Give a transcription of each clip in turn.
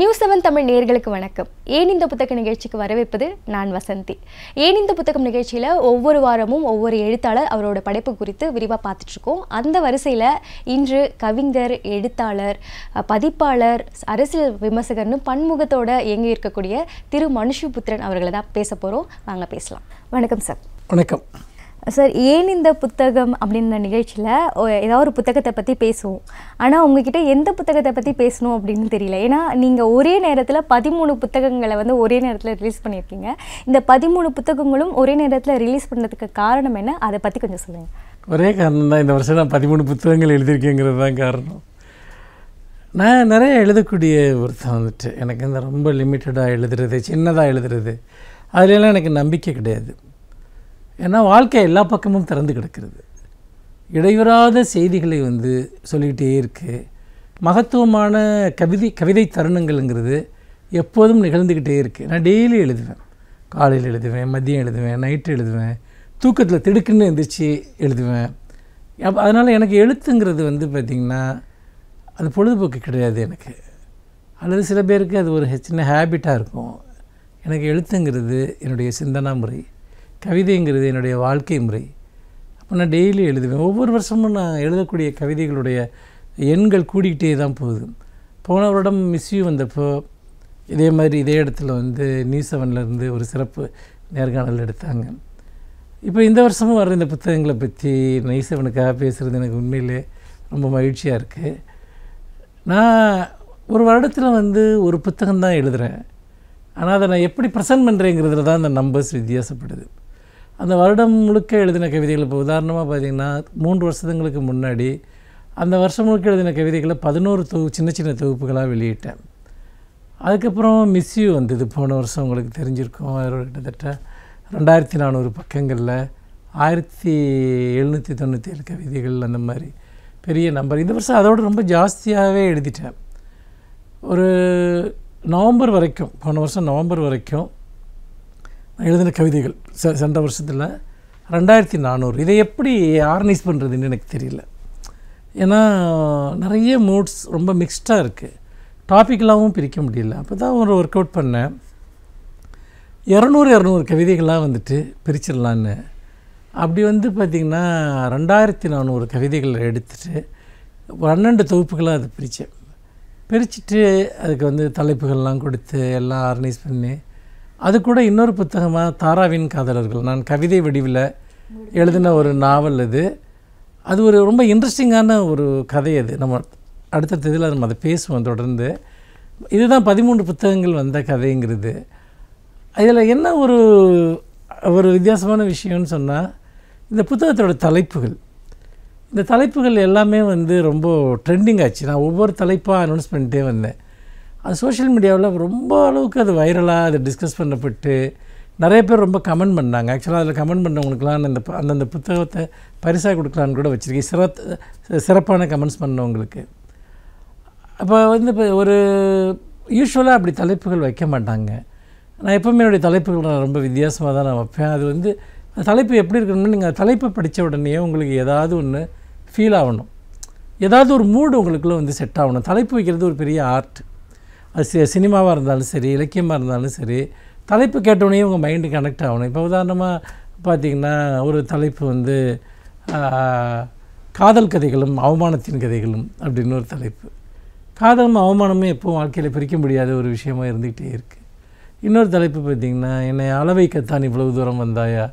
news seven Tamil நேர்களுக்கு வணக்கம் ஏன் இந்த புத்தக நிகழ்ச்சிக்கு வரவேற்பது நான் வசந்தி ஏன் இந்த புத்தகம் நிகழ்ச்சியில் ஒவ்வொரு வாரமும் ஒவ்வொரு எழுத்தாளர் அவரோட படைப்பு குறித்து விரிவாக பார்த்துட்ருக்கோம் அந்த வரிசையில் இன்று கவிஞர் எழுத்தாளர் பதிப்பாளர் அரசியல் விமர்சகர்னு பன்முகத்தோடு இயங்கி இருக்கக்கூடிய திரு புத்திரன் அவர்களை தான் பேச போகிறோம் வாங்க பேசலாம் வணக்கம் சார் வணக்கம் சார் ஏன் இந்த புத்தகம் அப்படின்ற நிகழ்ச்சியில் ஏதாவது ஒரு புத்தகத்தை பற்றி பேசுவோம் ஆனால் உங்ககிட்ட எந்த புத்தகத்தை பற்றி பேசணும் அப்படின்னு தெரியல ஏன்னா நீங்கள் ஒரே நேரத்தில் பதிமூணு புத்தகங்களை வந்து ஒரே நேரத்தில் ரிலீஸ் பண்ணியிருக்கீங்க இந்த பதிமூணு புத்தகங்களும் ஒரே நேரத்தில் ரிலீஸ் பண்ணுறதுக்கு காரணம் என்ன அதை பற்றி கொஞ்சம் சொல்லுங்கள் ஒரே காரணம் தான் இந்த வருஷம் நான் பதிமூணு புத்தகங்கள் எழுதியிருக்கேங்கிறது தான் காரணம் நான் நிறைய எழுதக்கூடிய ஒருத்தன் வந்துட்டு எனக்கு இந்த ரொம்ப லிமிட்டடாக எழுதுறது சின்னதாக எழுதுறது அதுலலாம் எனக்கு நம்பிக்கை கிடையாது ஏன்னா வாழ்க்கை எல்லா பக்கமும் திறந்து கிடக்கிறது இடைவராத செய்திகளை வந்து சொல்லிக்கிட்டே இருக்குது மகத்துவமான கவிதை கவிதை தருணங்கள்ங்கிறது எப்போதும் நிகழ்ந்துக்கிட்டே இருக்குது நான் டெய்லி எழுதுவேன் காலையில் எழுதுவேன் மதியம் எழுதுவேன் நைட்டு எழுதுவேன் தூக்கத்தில் திடுக்குன்னு எழுந்திரிச்சு எழுதுவேன் அப் அதனால் எனக்கு எழுத்துங்கிறது வந்து பார்த்திங்கன்னா அது பொழுதுபோக்கு கிடையாது எனக்கு அல்லது சில பேருக்கு அது ஒரு சின்ன ஹேபிட்டாக இருக்கும் எனக்கு எழுத்துங்கிறது என்னுடைய சிந்தனா முறை கவிதைங்கிறது என்னுடைய வாழ்க்கை முறை அப்போ நான் டெய்லி எழுதுவேன் ஒவ்வொரு வருஷமும் நான் எழுதக்கூடிய கவிதைகளுடைய எண்கள் கூடிக்கிட்டே தான் போகுது போன வருடம் மிஸ்யூ வந்தப்போ இதே மாதிரி இதே இடத்துல வந்து நியூசவன்லேருந்து ஒரு சிறப்பு நேர்காணல் எடுத்தாங்க இப்போ இந்த வருஷமும் வர்ற இந்த புத்தகங்களை பற்றி செவனுக்காக பேசுகிறது எனக்கு உண்மையிலே ரொம்ப மகிழ்ச்சியாக இருக்குது நான் ஒரு வருடத்தில் வந்து ஒரு புத்தகம் தான் எழுதுகிறேன் ஆனால் அதை நான் எப்படி ப்ரெசன்ட் பண்ணுறேங்கிறதுல தான் அந்த நம்பர்ஸ் வித்தியாசப்படுது அந்த வருடம் முழுக்க எழுதின கவிதைகள் இப்போ உதாரணமாக பார்த்திங்கன்னா மூன்று வருஷத்துங்களுக்கு முன்னாடி அந்த வருஷம் முழுக்க எழுதின கவிதைகளை பதினோரு தொகு சின்ன சின்ன தொகுப்புகளாக வெளியிட்டேன் அதுக்கப்புறம் மிஸ்யூ வந்தது போன வருஷம் உங்களுக்கு தெரிஞ்சிருக்கும் அதோட கிட்டத்தட்ட ரெண்டாயிரத்தி நானூறு பக்கங்களில் ஆயிரத்தி எழுநூற்றி தொண்ணூற்றி ஏழு கவிதைகள் அந்த மாதிரி பெரிய நம்பர் இந்த வருஷம் அதோடு ரொம்ப ஜாஸ்தியாகவே எழுதிட்டேன் ஒரு நவம்பர் வரைக்கும் போன வருஷம் நவம்பர் வரைக்கும் எழுதின கவிதைகள் ச சென்ற வருஷத்தில் ரெண்டாயிரத்தி நானூறு இதை எப்படி ஆர்கனைஸ் பண்ணுறதுன்னு எனக்கு தெரியல ஏன்னா நிறைய மூட்ஸ் ரொம்ப மிக்ஸ்டாக இருக்குது டாப்பிக்கலாகவும் பிரிக்க முடியல அப்போ தான் ஒரு ஒர்க் அவுட் பண்ணேன் இரநூறு இரநூறு கவிதைகளாக வந்துட்டு பிரிச்சிடலான்னு அப்படி வந்து பார்த்திங்கன்னா ரெண்டாயிரத்தி நானூறு கவிதைகளை எடுத்துட்டு பன்னெண்டு தொகுப்புகளாக அது பிரித்தேன் பிரிச்சுட்டு அதுக்கு வந்து தலைப்புகள்லாம் கொடுத்து எல்லாம் ஆர்கனைஸ் பண்ணி அது கூட இன்னொரு புத்தகமாக தாராவின் காதலர்கள் நான் கவிதை வடிவில் எழுதின ஒரு நாவல் அது அது ஒரு ரொம்ப இன்ட்ரெஸ்டிங்கான ஒரு கதை அது நம்ம அடுத்தடுத்த இதில் நம்ம அதை பேசுவோம் தொடர்ந்து இதுதான் பதிமூன்று புத்தகங்கள் வந்த கதைங்கிறது அதில் என்ன ஒரு ஒரு வித்தியாசமான விஷயம்னு சொன்னால் இந்த புத்தகத்தோட தலைப்புகள் இந்த தலைப்புகள் எல்லாமே வந்து ரொம்ப ட்ரெண்டிங் ஆச்சு நான் ஒவ்வொரு தலைப்பாக அனௌன்ஸ் பண்ணிட்டே வந்தேன் அது சோஷியல் மீடியாவில் ரொம்ப அளவுக்கு அது வைரலாக அது டிஸ்கஸ் பண்ணப்பட்டு நிறைய பேர் ரொம்ப கமெண்ட் பண்ணாங்க ஆக்சுவலாக அதில் கமெண்ட் பண்ணவங்களுக்குலாம் அந்த அந்தந்த புத்தகத்தை பரிசாக கொடுக்கலான்னு கூட வச்சுருக்கேன் சிற சிறப்பான கமெண்ட்ஸ் பண்ணவங்களுக்கு அப்போ வந்து இப்போ ஒரு யூஸ்வலாக அப்படி தலைப்புகள் வைக்க மாட்டாங்க நான் எப்போவுமே என்னுடைய தலைப்புகள் நான் ரொம்ப வித்தியாசமாக தான் நான் வைப்பேன் அது வந்து தலைப்பு எப்படி இருக்கணும்னு நீங்கள் தலைப்பை படித்த உடனே உங்களுக்கு ஏதாவது ஒன்று ஃபீல் ஆகணும் ஏதாவது ஒரு மூடு உங்களுக்குள்ளே வந்து செட் ஆகணும் தலைப்பு வைக்கிறது ஒரு பெரிய ஆர்ட் அது சினிமாவாக இருந்தாலும் சரி இலக்கியமாக இருந்தாலும் சரி தலைப்பு கேட்டோடனே உங்கள் மைண்டு கனெக்ட் ஆகணும் இப்போ உதாரணமாக பார்த்திங்கன்னா ஒரு தலைப்பு வந்து காதல் கதைகளும் அவமானத்தின் கதைகளும் அப்படின்னு ஒரு தலைப்பு காதலும் அவமானமும் எப்போவும் வாழ்க்கையில் பிரிக்க முடியாத ஒரு விஷயமாக இருந்துக்கிட்டே இருக்குது இன்னொரு தலைப்பு பார்த்திங்கன்னா என்னை அளவை கத்தான் இவ்வளவு தூரம் வந்தாயா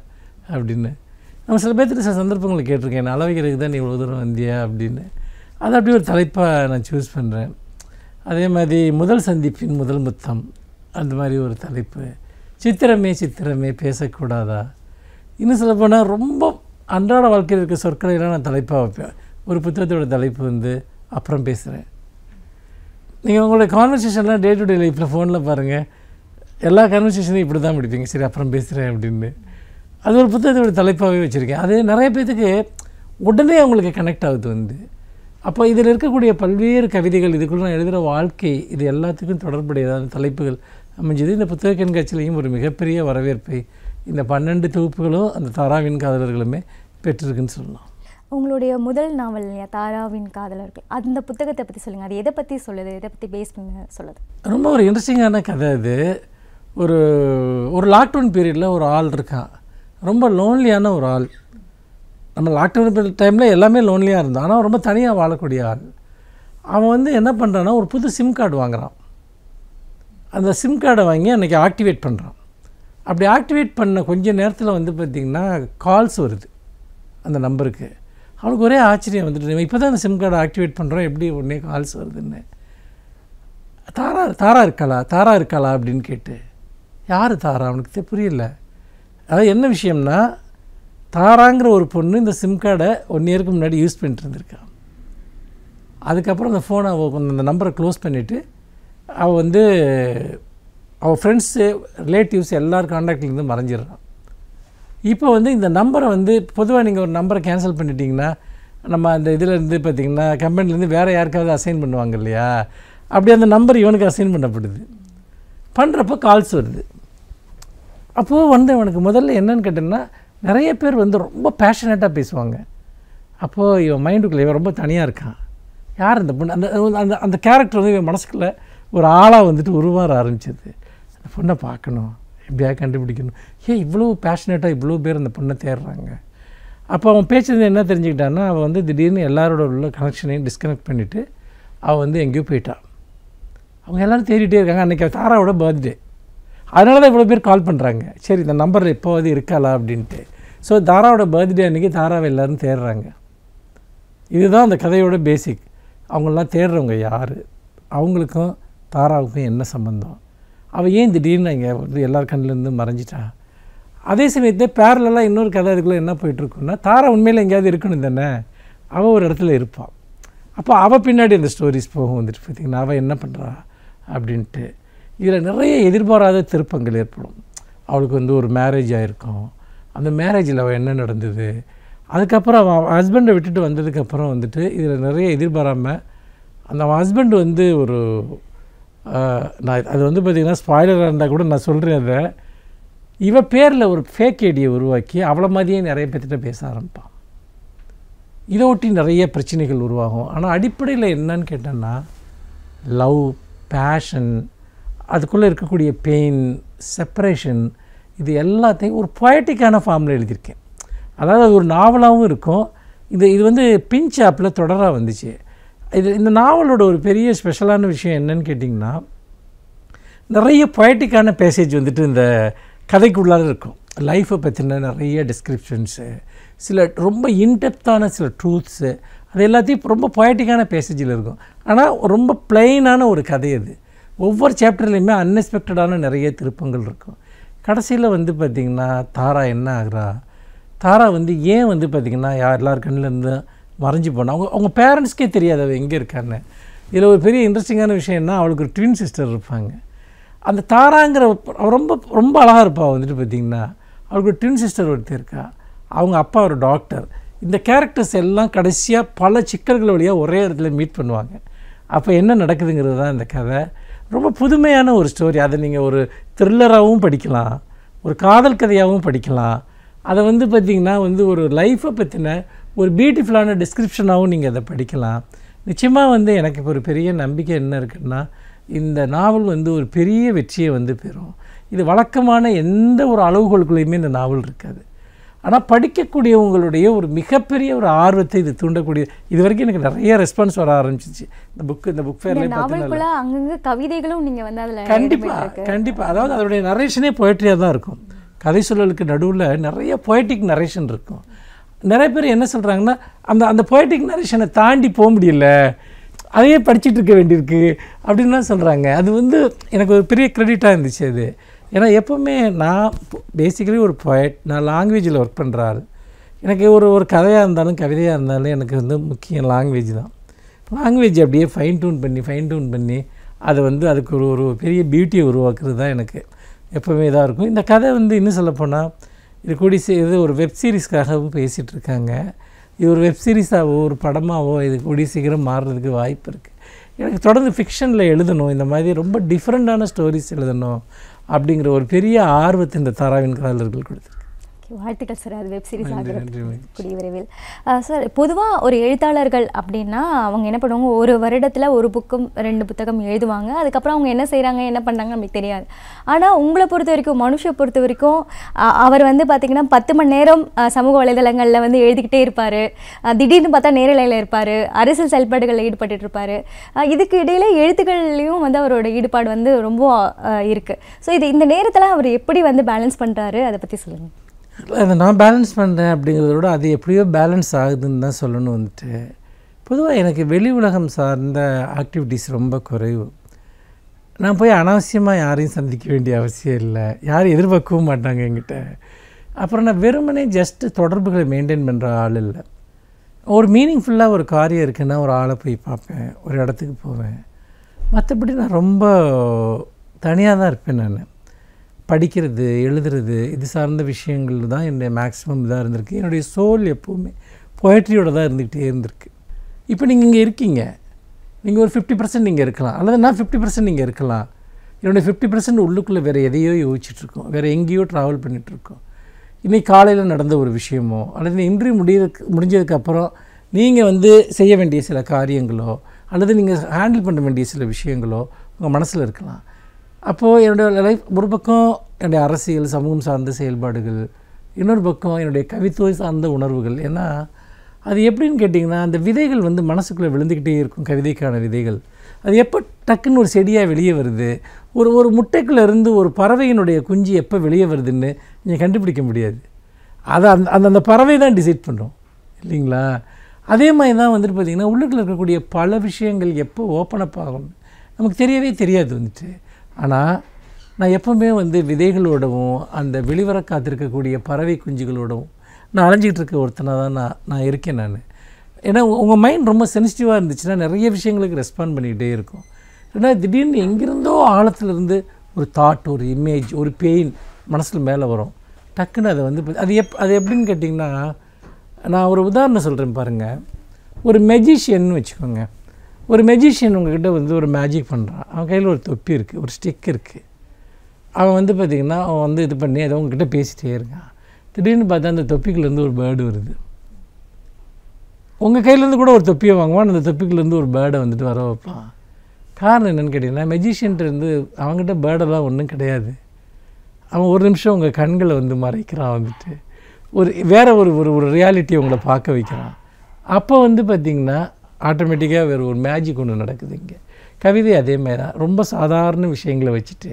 அப்படின்னு நம்ம சில பேர்த்துட்டு சில சந்தர்ப்பங்களை கேட்டிருக்கேன் என்னை அளவைக்கிறதுக்கு தான் நீ இவ்வளோ தூரம் வந்தியா அப்படின்னு அதை அப்படி ஒரு தலைப்பாக நான் சூஸ் பண்ணுறேன் அதே மாதிரி முதல் சந்திப்பின் முதல் முத்தம் அந்த மாதிரி ஒரு தலைப்பு சித்திரமே சித்திரமே பேசக்கூடாதா இன்னும் சொல்லப்போனால் ரொம்ப அன்றாட வாழ்க்கையில் இருக்க சொற்களையெல்லாம் நான் தலைப்பாக வைப்பேன் ஒரு புத்தகத்தோட தலைப்பு வந்து அப்புறம் பேசுகிறேன் நீங்கள் உங்களோட கான்வர்சேஷன்லாம் டே டு டே லைஃப்பில் ஃபோனில் பாருங்கள் எல்லா கான்வர்சேஷனும் இப்படி தான் முடிப்பீங்க சரி அப்புறம் பேசுகிறேன் அப்படின்னு அது ஒரு புத்தகத்தோட தலைப்பாகவே வச்சுருக்கேன் அது நிறைய பேர்த்துக்கு உடனே அவங்களுக்கு கனெக்ட் ஆகுது வந்து அப்போ இதில் இருக்கக்கூடிய பல்வேறு கவிதைகள் இதுக்குள்ள நான் எழுதுகிற வாழ்க்கை இது எல்லாத்துக்கும் தொடர்புடையதான தலைப்புகள் அமைஞ்சது இந்த புத்தக கண்காட்சியிலையும் ஒரு மிகப்பெரிய வரவேற்பை இந்த பன்னெண்டு தொகுப்புகளும் அந்த தாராவின் காதலர்களுமே பெற்றிருக்குன்னு சொல்லலாம் உங்களுடைய முதல் நாவல் இல்லையா தாராவின் காதலர்கள் அந்த புத்தகத்தை பற்றி சொல்லுங்கள் அது எதை பற்றி சொல்லுது எதை பற்றி பேஸ் பண்ண சொல்லுது ரொம்ப ஒரு இன்ட்ரெஸ்டிங்கான கதை அது ஒரு ஒரு லாக்டவுன் பீரியடில் ஒரு ஆள் இருக்கான் ரொம்ப லோன்லியான ஒரு ஆள் நம்ம லாக்டவுன் டைமில் எல்லாமே லோன்லியாக இருந்தான் ஆனால் ரொம்ப தனியாக வாழக்கூடிய ஆள் அவன் வந்து என்ன பண்ணுறான்னா ஒரு புது சிம் கார்டு வாங்குகிறான் அந்த சிம் கார்டை வாங்கி அன்றைக்கி ஆக்டிவேட் பண்ணுறான் அப்படி ஆக்டிவேட் பண்ண கொஞ்ச நேரத்தில் வந்து பார்த்திங்கன்னா கால்ஸ் வருது அந்த நம்பருக்கு அவனுக்கு ஒரே ஆச்சரியம் வந்துட்டு இப்போ தான் அந்த சிம் கார்டை ஆக்டிவேட் பண்ணுறோம் எப்படி உடனே கால்ஸ் வருதுன்னு தாரா தாரா இருக்காளா தாரா இருக்காளா அப்படின்னு கேட்டு யார் தாரா அவனுக்கு புரியல அதாவது என்ன விஷயம்னா தாராங்கிற ஒரு பொண்ணு இந்த சிம் கார்டை ஒன் இயருக்கு முன்னாடி யூஸ் பண்ணிட்டு இருந்திருக்கா அதுக்கப்புறம் அந்த ஃபோனை அவன் அந்த நம்பரை க்ளோஸ் பண்ணிவிட்டு அவள் வந்து அவள் ஃப்ரெண்ட்ஸு ரிலேட்டிவ்ஸ் எல்லார் கான்டாக்ட்லேருந்து மறைஞ்சிடுறான் இப்போ வந்து இந்த நம்பரை வந்து பொதுவாக நீங்கள் ஒரு நம்பரை கேன்சல் பண்ணிட்டீங்கன்னா நம்ம அந்த இதில் இருந்து பார்த்திங்கன்னா கம்பெனிலேருந்து வேறு யாருக்காவது அசைன் பண்ணுவாங்க இல்லையா அப்படி அந்த நம்பர் இவனுக்கு அசைன் பண்ணப்படுது பண்ணுறப்போ கால்ஸ் வருது அப்போது வந்து அவனுக்கு முதல்ல என்னென்னு கேட்டிங்கன்னா நிறைய பேர் வந்து ரொம்ப பேஷனேட்டாக பேசுவாங்க அப்போது இவன் மைண்டுக்குள்ளே இவன் ரொம்ப தனியாக இருக்கான் யார் இந்த பொண்ணு அந்த அந்த அந்த கேரக்டர் வந்து இவன் மனசுக்குள்ளே ஒரு ஆளாக வந்துட்டு உருவார ஆரம்பிச்சது அந்த பொண்ணை பார்க்கணும் எப்படியா கண்டுபிடிக்கணும் ஏ இவ்வளோ பேஷனேட்டாக இவ்வளோ பேர் அந்த பொண்ணை தேடுறாங்க அப்போ அவன் பேசுறது என்ன தெரிஞ்சுக்கிட்டான்னா அவன் வந்து திடீர்னு எல்லாரோட உள்ள கனெக்ஷனையும் டிஸ்கனெக்ட் பண்ணிவிட்டு அவன் வந்து எங்கேயோ போயிட்டான் அவங்க எல்லோரும் தேடிட்டே இருக்காங்க அன்றைக்கி தாராவோட பர்த்டே அதனால தான் இவ்வளோ பேர் கால் பண்ணுறாங்க சரி இந்த நம்பர் எப்போவது இருக்காளா அப்படின்ட்டு ஸோ தாராவோட பர்த்டே அன்றைக்கி தாராவை எல்லோரும் தேடுறாங்க இதுதான் அந்த கதையோட பேசிக் அவங்களெலாம் தேடுறவங்க யார் அவங்களுக்கும் தாராவுக்கும் என்ன சம்மந்தம் அவள் ஏன் திடீர்னு இங்கே வந்து எல்லார் கண்ணிலேருந்து மறைஞ்சிட்டா அதே சமயத்தில் பேரலெலாம் இன்னொரு கதை அதுக்குள்ளே என்ன போயிட்டுருக்குன்னா தாரா உண்மையில் எங்கேயாவது இருக்கணும் தானே அவள் ஒரு இடத்துல இருப்பாள் அப்போ அவள் பின்னாடி அந்த ஸ்டோரிஸ் போகும் வந்துட்டு பார்த்திங்கன்னா அவள் என்ன பண்ணுறா அப்படின்ட்டு இதில் நிறைய எதிர்பாராத திருப்பங்கள் ஏற்படும் அவளுக்கு வந்து ஒரு மேரேஜ் ஆகிருக்கும் அந்த மேரேஜில் அவள் என்ன நடந்தது அதுக்கப்புறம் அவன் ஹஸ்பண்டை விட்டுட்டு வந்ததுக்கப்புறம் வந்துட்டு இதில் நிறைய எதிர்பாராமல் அந்த அவன் ஹஸ்பண்ட் வந்து ஒரு நான் அது வந்து பார்த்திங்கன்னா ஸ்பாய்லராக இருந்தால் கூட நான் சொல்கிறேன் அதை இவன் பேரில் ஒரு ஃபேக் ஐடியை உருவாக்கி அவளை மாதிரியே நிறைய பேர்த்திட்ட பேச ஆரம்பிப்பான் இதை ஒட்டி நிறைய பிரச்சனைகள் உருவாகும் ஆனால் அடிப்படையில் என்னன்னு கேட்டேன்னா லவ் பேஷன் அதுக்குள்ளே இருக்கக்கூடிய பெயின் செப்பரேஷன் இது எல்லாத்தையும் ஒரு பொயட்டிக்கான ஃபார்மில் எழுதியிருக்கேன் அதாவது அது ஒரு நாவலாகவும் இருக்கும் இது இது வந்து பிஞ்ச் ஆப்பில் தொடராக வந்துச்சு இது இந்த நாவலோட ஒரு பெரிய ஸ்பெஷலான விஷயம் என்னன்னு கேட்டிங்கன்னா நிறைய பொயட்டிக்கான பேசேஜ் வந்துட்டு இந்த கதைக்குள்ளார இருக்கும் லைஃப்பை பற்றின நிறைய டிஸ்கிரிப்ஷன்ஸு சில ரொம்ப இன்டெப்த்தான சில ட்ரூத்ஸு அது எல்லாத்தையும் ரொம்ப பொயட்டிக்கான பேசேஜில் இருக்கும் ஆனால் ரொம்ப பிளெயினான ஒரு கதை அது ஒவ்வொரு சாப்டர்லேயுமே அன்எக்ஸ்பெக்டடான நிறைய திருப்பங்கள் இருக்கும் கடைசியில் வந்து பார்த்திங்கன்னா தாரா என்ன ஆகிறா தாரா வந்து ஏன் வந்து பார்த்திங்கன்னா யார் எல்லார் கண்ணிலேருந்து மறைஞ்சு போனால் அவங்க அவங்க பேரண்ட்ஸ்க்கே தெரியாது அவள் எங்கே இருக்கான்னு இதில் ஒரு பெரிய இன்ட்ரெஸ்டிங்கான விஷயம்னா அவளுக்கு ஒரு ட்வின் சிஸ்டர் இருப்பாங்க அந்த தாராங்கிற ரொம்ப ரொம்ப அழகாக இருப்பாள் வந்துட்டு பார்த்திங்கன்னா அவளுக்கு ஒரு ட்வின் சிஸ்டர் ஒருத்தர் இருக்கா அவங்க அப்பா ஒரு டாக்டர் இந்த கேரக்டர்ஸ் எல்லாம் கடைசியாக பல சிக்கல்கள் வழியாக ஒரே இடத்துல மீட் பண்ணுவாங்க அப்போ என்ன நடக்குதுங்கிறது தான் இந்த கதை ரொம்ப புதுமையான ஒரு ஸ்டோரி அதை நீங்கள் ஒரு த்ரில்லராகவும் படிக்கலாம் ஒரு காதல் கதையாகவும் படிக்கலாம் அதை வந்து பார்த்திங்கன்னா வந்து ஒரு லைஃப்பை பற்றின ஒரு பியூட்டிஃபுல்லான டிஸ்கிரிப்ஷனாகவும் நீங்கள் அதை படிக்கலாம் நிச்சயமாக வந்து எனக்கு இப்போ ஒரு பெரிய நம்பிக்கை என்ன இருக்குன்னா இந்த நாவல் வந்து ஒரு பெரிய வெற்றியை வந்து பெறும் இது வழக்கமான எந்த ஒரு அளவுகளுக்குள்ளேயுமே இந்த நாவல் இருக்காது ஆனால் படிக்கக்கூடியவங்களுடைய ஒரு மிகப்பெரிய ஒரு ஆர்வத்தை இது தூண்டக்கூடிய இது வரைக்கும் எனக்கு நிறைய ரெஸ்பான்ஸ் வர ஆரம்பிச்சிச்சு இந்த புக் இந்த புக் ஃபேர்லேயே கவிதைகளும் நீங்கள் வந்து அதில் கண்டிப்பாக கண்டிப்பாக அதாவது அதனுடைய நரேஷனே போய்ட்ரியாக தான் இருக்கும் கதை சொல்லலுக்கு நடுவில் நிறைய பொயட்டிக் நரேஷன் இருக்கும் நிறைய பேர் என்ன சொல்கிறாங்கன்னா அந்த அந்த பொயட்டிக் நரேஷனை தாண்டி போக முடியல அதையே படிச்சுட்டு இருக்க வேண்டியிருக்கு அப்படின்லாம் சொல்கிறாங்க அது வந்து எனக்கு ஒரு பெரிய க்ரெடிட்டாக இருந்துச்சு அது ஏன்னா எப்போவுமே நான் பேசிக்கலி ஒரு பொயட் நான் லாங்குவேஜில் ஒர்க் பண்ணுறாரு எனக்கு ஒரு ஒரு கதையாக இருந்தாலும் கவிதையாக இருந்தாலும் எனக்கு வந்து முக்கியம் லாங்குவேஜ் தான் லாங்குவேஜ் அப்படியே ஃபைன் டூன் பண்ணி ஃபைன் டூன் பண்ணி அதை வந்து அதுக்கு ஒரு ஒரு பெரிய பியூட்டியை உருவாக்குறது தான் எனக்கு எப்போவுமே இதாக இருக்கும் இந்த கதை வந்து இன்னும் சொல்லப்போனால் இது கூடி செய்து ஒரு வெப் சீரிஸ்க்காகவும் பேசிகிட்டு இருக்காங்க இது ஒரு வெப் சீரிஸாகவோ ஒரு படமாகவோ இது கூடி சீக்கிரம் மாறுறதுக்கு வாய்ப்பு இருக்குது எனக்கு தொடர்ந்து ஃபிக்ஷனில் எழுதணும் இந்த மாதிரி ரொம்ப டிஃப்ரெண்ட்டான ஸ்டோரிஸ் எழுதணும் அப்படிங்கிற ஒரு பெரிய ஆர்வத்தை இந்த தாராவின் காதலர்கள் கொடுத்து வாழ்த்துக்கள் சார் அது வெப் சீரிஸ் ஆகிறது கூடிய விரைவில் சார் பொதுவாக ஒரு எழுத்தாளர்கள் அப்படின்னா அவங்க என்ன பண்ணுவாங்க ஒரு வருடத்தில் ஒரு புக்கும் ரெண்டு புத்தகம் எழுதுவாங்க அதுக்கப்புறம் அவங்க என்ன செய்கிறாங்க என்ன பண்ணுறாங்க நமக்கு தெரியாது ஆனால் உங்களை பொறுத்த வரைக்கும் மனுஷை பொறுத்த வரைக்கும் அவர் வந்து பார்த்திங்கன்னா பத்து மணி நேரம் சமூக வலைதளங்களில் வந்து எழுதிக்கிட்டே இருப்பார் திடீர்னு பார்த்தா நேரலையில் இருப்பார் அரசியல் செயல்பாடுகளில் ஈடுபட்டு இருப்பார் இதுக்கு இடையில் எழுத்துக்கள்லேயும் வந்து அவரோட ஈடுபாடு வந்து ரொம்ப இருக்குது ஸோ இது இந்த நேரத்தில் அவர் எப்படி வந்து பேலன்ஸ் பண்ணுறாரு அதை பற்றி சொல்லுங்கள் அதை நான் பேலன்ஸ் பண்ணுறேன் அப்படிங்கிறத விட அது எப்படியோ பேலன்ஸ் ஆகுதுன்னு தான் சொல்லணும் வந்துட்டு பொதுவாக எனக்கு வெளி உலகம் சார்ந்த ஆக்டிவிட்டீஸ் ரொம்ப குறைவு நான் போய் அனாவசியமாக யாரையும் சந்திக்க வேண்டிய அவசியம் இல்லை யாரும் எதிர்பார்க்கவும் மாட்டாங்க என்கிட்ட அப்புறம் நான் வெறுமனே ஜஸ்ட்டு தொடர்புகளை மெயின்டைன் பண்ணுற ஆள் இல்லை ஒரு மீனிங்ஃபுல்லாக ஒரு காரியம் இருக்குன்னா ஒரு ஆளை போய் பார்ப்பேன் ஒரு இடத்துக்கு போவேன் மற்றபடி நான் ரொம்ப தனியாக தான் இருப்பேன் நான் படிக்கிறது எழுதுறது இது சார்ந்த விஷயங்கள் தான் என்னுடைய மேக்ஸிமம் இதாக இருந்திருக்கு என்னுடைய சோல் எப்போவுமே பொயட்ரியோடு தான் இருந்துக்கிட்டே இருந்திருக்கு இப்போ நீங்கள் இங்கே இருக்கீங்க நீங்கள் ஒரு ஃபிஃப்டி பர்சன்ட் நீங்கள் இருக்கலாம் அல்லது நான் ஃபிஃப்டி பர்சன்ட் நீங்கள் இருக்கலாம் என்னுடைய ஃபிஃப்டி பர்சன்ட் உள்ளுக்குள்ளே வேறு எதையோ யோசிச்சுட்ருக்கோம் வேறு எங்கேயோ ட்ராவல் பண்ணிகிட்ருக்கோம் இன்றைக்கி காலையில் நடந்த ஒரு விஷயமோ அல்லது இன்றி முடிய முடிஞ்சதுக்கப்புறம் நீங்கள் வந்து செய்ய வேண்டிய சில காரியங்களோ அல்லது நீங்கள் ஹேண்டில் பண்ண வேண்டிய சில விஷயங்களோ உங்கள் மனசில் இருக்கலாம் அப்போது என்னுடைய லைஃப் ஒரு பக்கம் என்னுடைய அரசியல் சமூகம் சார்ந்த செயல்பாடுகள் இன்னொரு பக்கம் என்னுடைய கவித்துவை சார்ந்த உணர்வுகள் ஏன்னா அது எப்படின்னு கேட்டிங்கன்னா அந்த விதைகள் வந்து மனசுக்குள்ளே விழுந்துக்கிட்டே இருக்கும் கவிதைக்கான விதைகள் அது எப்போ டக்குன்னு ஒரு செடியாக வெளியே வருது ஒரு ஒரு முட்டைக்குள்ளே இருந்து ஒரு பறவையினுடைய குஞ்சு எப்போ வெளியே வருதுன்னு நீங்கள் கண்டுபிடிக்க முடியாது அதை அந்த அந்த அந்த பறவை தான் டிசைட் பண்ணும் இல்லைங்களா அதே மாதிரி தான் வந்துட்டு பார்த்திங்கன்னா உள்ளுக்குள்ள இருக்கக்கூடிய பல விஷயங்கள் எப்போ ஓப்பன் அப் ஆகும் நமக்கு தெரியவே தெரியாது வந்துட்டு ஆனால் நான் எப்போவுமே வந்து விதைகளோடவும் அந்த வெளிவர காத்திருக்கக்கூடிய பறவை குஞ்சுகளோடவும் நான் அலைஞ்சிக்கிட்டு இருக்க ஒருத்தனாக தான் நான் நான் இருக்கேன் நான் ஏன்னா உங்கள் மைண்ட் ரொம்ப சென்சிட்டிவாக இருந்துச்சுன்னா நிறைய விஷயங்களுக்கு ரெஸ்பாண்ட் பண்ணிக்கிட்டே இருக்கும் ஏன்னா திடீர்னு எங்கேருந்தோ ஆழத்துலேருந்து ஒரு தாட் ஒரு இமேஜ் ஒரு பெயின் மனசில் மேலே வரும் டக்குன்னு அதை வந்து அது எப் அது எப்படின்னு கேட்டிங்கன்னா நான் ஒரு உதாரணம் சொல்கிறேன் பாருங்கள் ஒரு மெஜிஷியன் வச்சுக்கோங்க ஒரு மெஜிஷியன் உங்ககிட்ட வந்து ஒரு மேஜிக் பண்ணுறான் அவன் கையில் ஒரு தொப்பி இருக்குது ஒரு ஸ்டிக் இருக்குது அவன் வந்து பார்த்திங்கன்னா அவன் வந்து இது பண்ணி அதை உங்ககிட்ட பேசிகிட்டே இருக்கான் திடீர்னு பார்த்தா அந்த தொப்பிக்கிலேருந்து ஒரு பேர்டு வருது உங்கள் கையிலேருந்து கூட ஒரு தொப்பியை வாங்குவான் அந்த தொப்பிக்கிலேருந்து ஒரு பேர்டை வந்துட்டு வர வைப்பான் காரணம் என்னென்னு கேட்டிங்கன்னா மெஜிஷியன்ட்டு அவங்ககிட்ட பேர்டெல்லாம் ஒன்றும் கிடையாது அவன் ஒரு நிமிஷம் உங்கள் கண்களை வந்து மறைக்கிறான் வந்துட்டு ஒரு வேறு ஒரு ஒரு ஒரு ரியாலிட்டியை உங்களை பார்க்க வைக்கிறான் அப்போ வந்து பார்த்திங்கன்னா ஆட்டோமேட்டிக்காக வேறு ஒரு மேஜிக் ஒன்று நடக்குது இங்கே கவிதை அதே மாதிரி தான் ரொம்ப சாதாரண விஷயங்களை வச்சுட்டு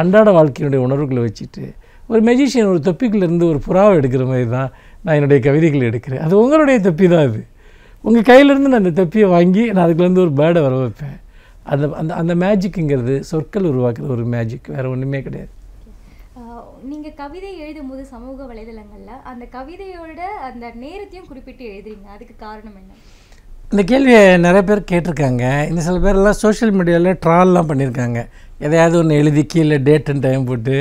அன்றாட வாழ்க்கையினுடைய உணர்வுகளை வச்சுட்டு ஒரு மெஜிஷியன் ஒரு தொப்பிக்கிலேருந்து ஒரு புறாவை எடுக்கிற மாதிரி தான் நான் என்னுடைய கவிதைகளை எடுக்கிறேன் அது உங்களுடைய தொப்பி தான் அது உங்கள் கையிலேருந்து நான் அந்த தொப்பியை வாங்கி நான் அதுக்குலேருந்து ஒரு பேர்டை வர வைப்பேன் அந்த அந்த அந்த மேஜிக்குங்கிறது சொற்கள் உருவாக்குற ஒரு மேஜிக் வேறு ஒன்றுமே கிடையாது நீங்கள் கவிதை எழுதும் போது சமூக வலைதளங்களில் அந்த கவிதையோட அந்த நேரத்தையும் குறிப்பிட்டு எழுதுறீங்க அதுக்கு காரணம் என்ன இந்த கேள்வியை நிறைய பேர் கேட்டிருக்காங்க இந்த சில பேர்லாம் சோஷியல் மீடியாவில் ட்ரால்லாம் பண்ணியிருக்காங்க எதையாவது ஒன்று எழுதி கீழே டேட் அண்ட் டைம் போட்டு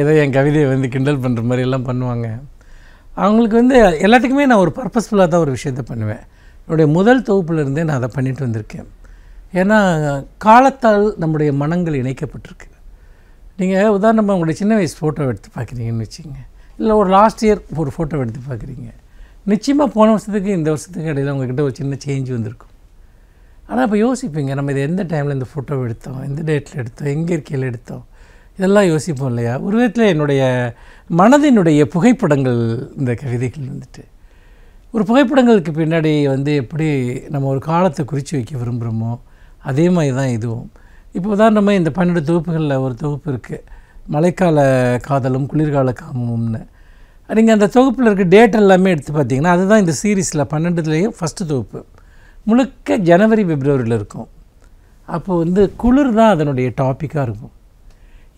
ஏதோ என் கவிதையை வந்து கிண்டல் பண்ணுற மாதிரி எல்லாம் பண்ணுவாங்க அவங்களுக்கு வந்து எல்லாத்துக்குமே நான் ஒரு பர்பஸ்ஃபுல்லாக தான் ஒரு விஷயத்த பண்ணுவேன் என்னுடைய முதல் தொகுப்புலேருந்தே நான் அதை பண்ணிட்டு வந்திருக்கேன் ஏன்னா காலத்தால் நம்முடைய மனங்கள் இணைக்கப்பட்டிருக்கு நீங்கள் உதாரணமாக உங்களுடைய சின்ன வயசு ஃபோட்டோ எடுத்து பார்க்குறீங்கன்னு வச்சுங்க இல்லை ஒரு லாஸ்ட் இயர் ஒரு ஃபோட்டோ எடுத்து பார்க்குறீங்க நிச்சயமாக போன வருஷத்துக்கு இந்த வருஷத்துக்கு இடையில் உங்ககிட்ட ஒரு சின்ன சேஞ்ச் வந்திருக்கும் ஆனால் இப்போ யோசிப்பீங்க நம்ம இது எந்த டைமில் இந்த ஃபோட்டோ எடுத்தோம் எந்த டேட்டில் எடுத்தோம் எங்கே இருக்கையில் எடுத்தோம் இதெல்லாம் யோசிப்போம் இல்லையா ஒரு விதத்தில் என்னுடைய மனதினுடைய புகைப்படங்கள் இந்த கவிதைகள் வந்துட்டு ஒரு புகைப்படங்களுக்கு பின்னாடி வந்து எப்படி நம்ம ஒரு காலத்தை குறித்து வைக்க விரும்புகிறோமோ அதே மாதிரி தான் இதுவும் இப்போ உதாரணமாக இந்த பன்னெண்டு தொகுப்புகளில் ஒரு தொகுப்பு இருக்குது மழைக்கால காதலும் குளிர்கால காமமும்னு நீங்கள் அந்த தொகுப்பில் இருக்க டேட் எல்லாமே எடுத்து பார்த்தீங்கன்னா அதுதான் இந்த சீரீஸில் பன்னெண்டுலேயும் ஃபஸ்ட்டு தொகுப்பு முழுக்க ஜனவரி பிப்ரவரியில் இருக்கும் அப்போது வந்து குளிர் தான் அதனுடைய டாப்பிக்காக இருக்கும்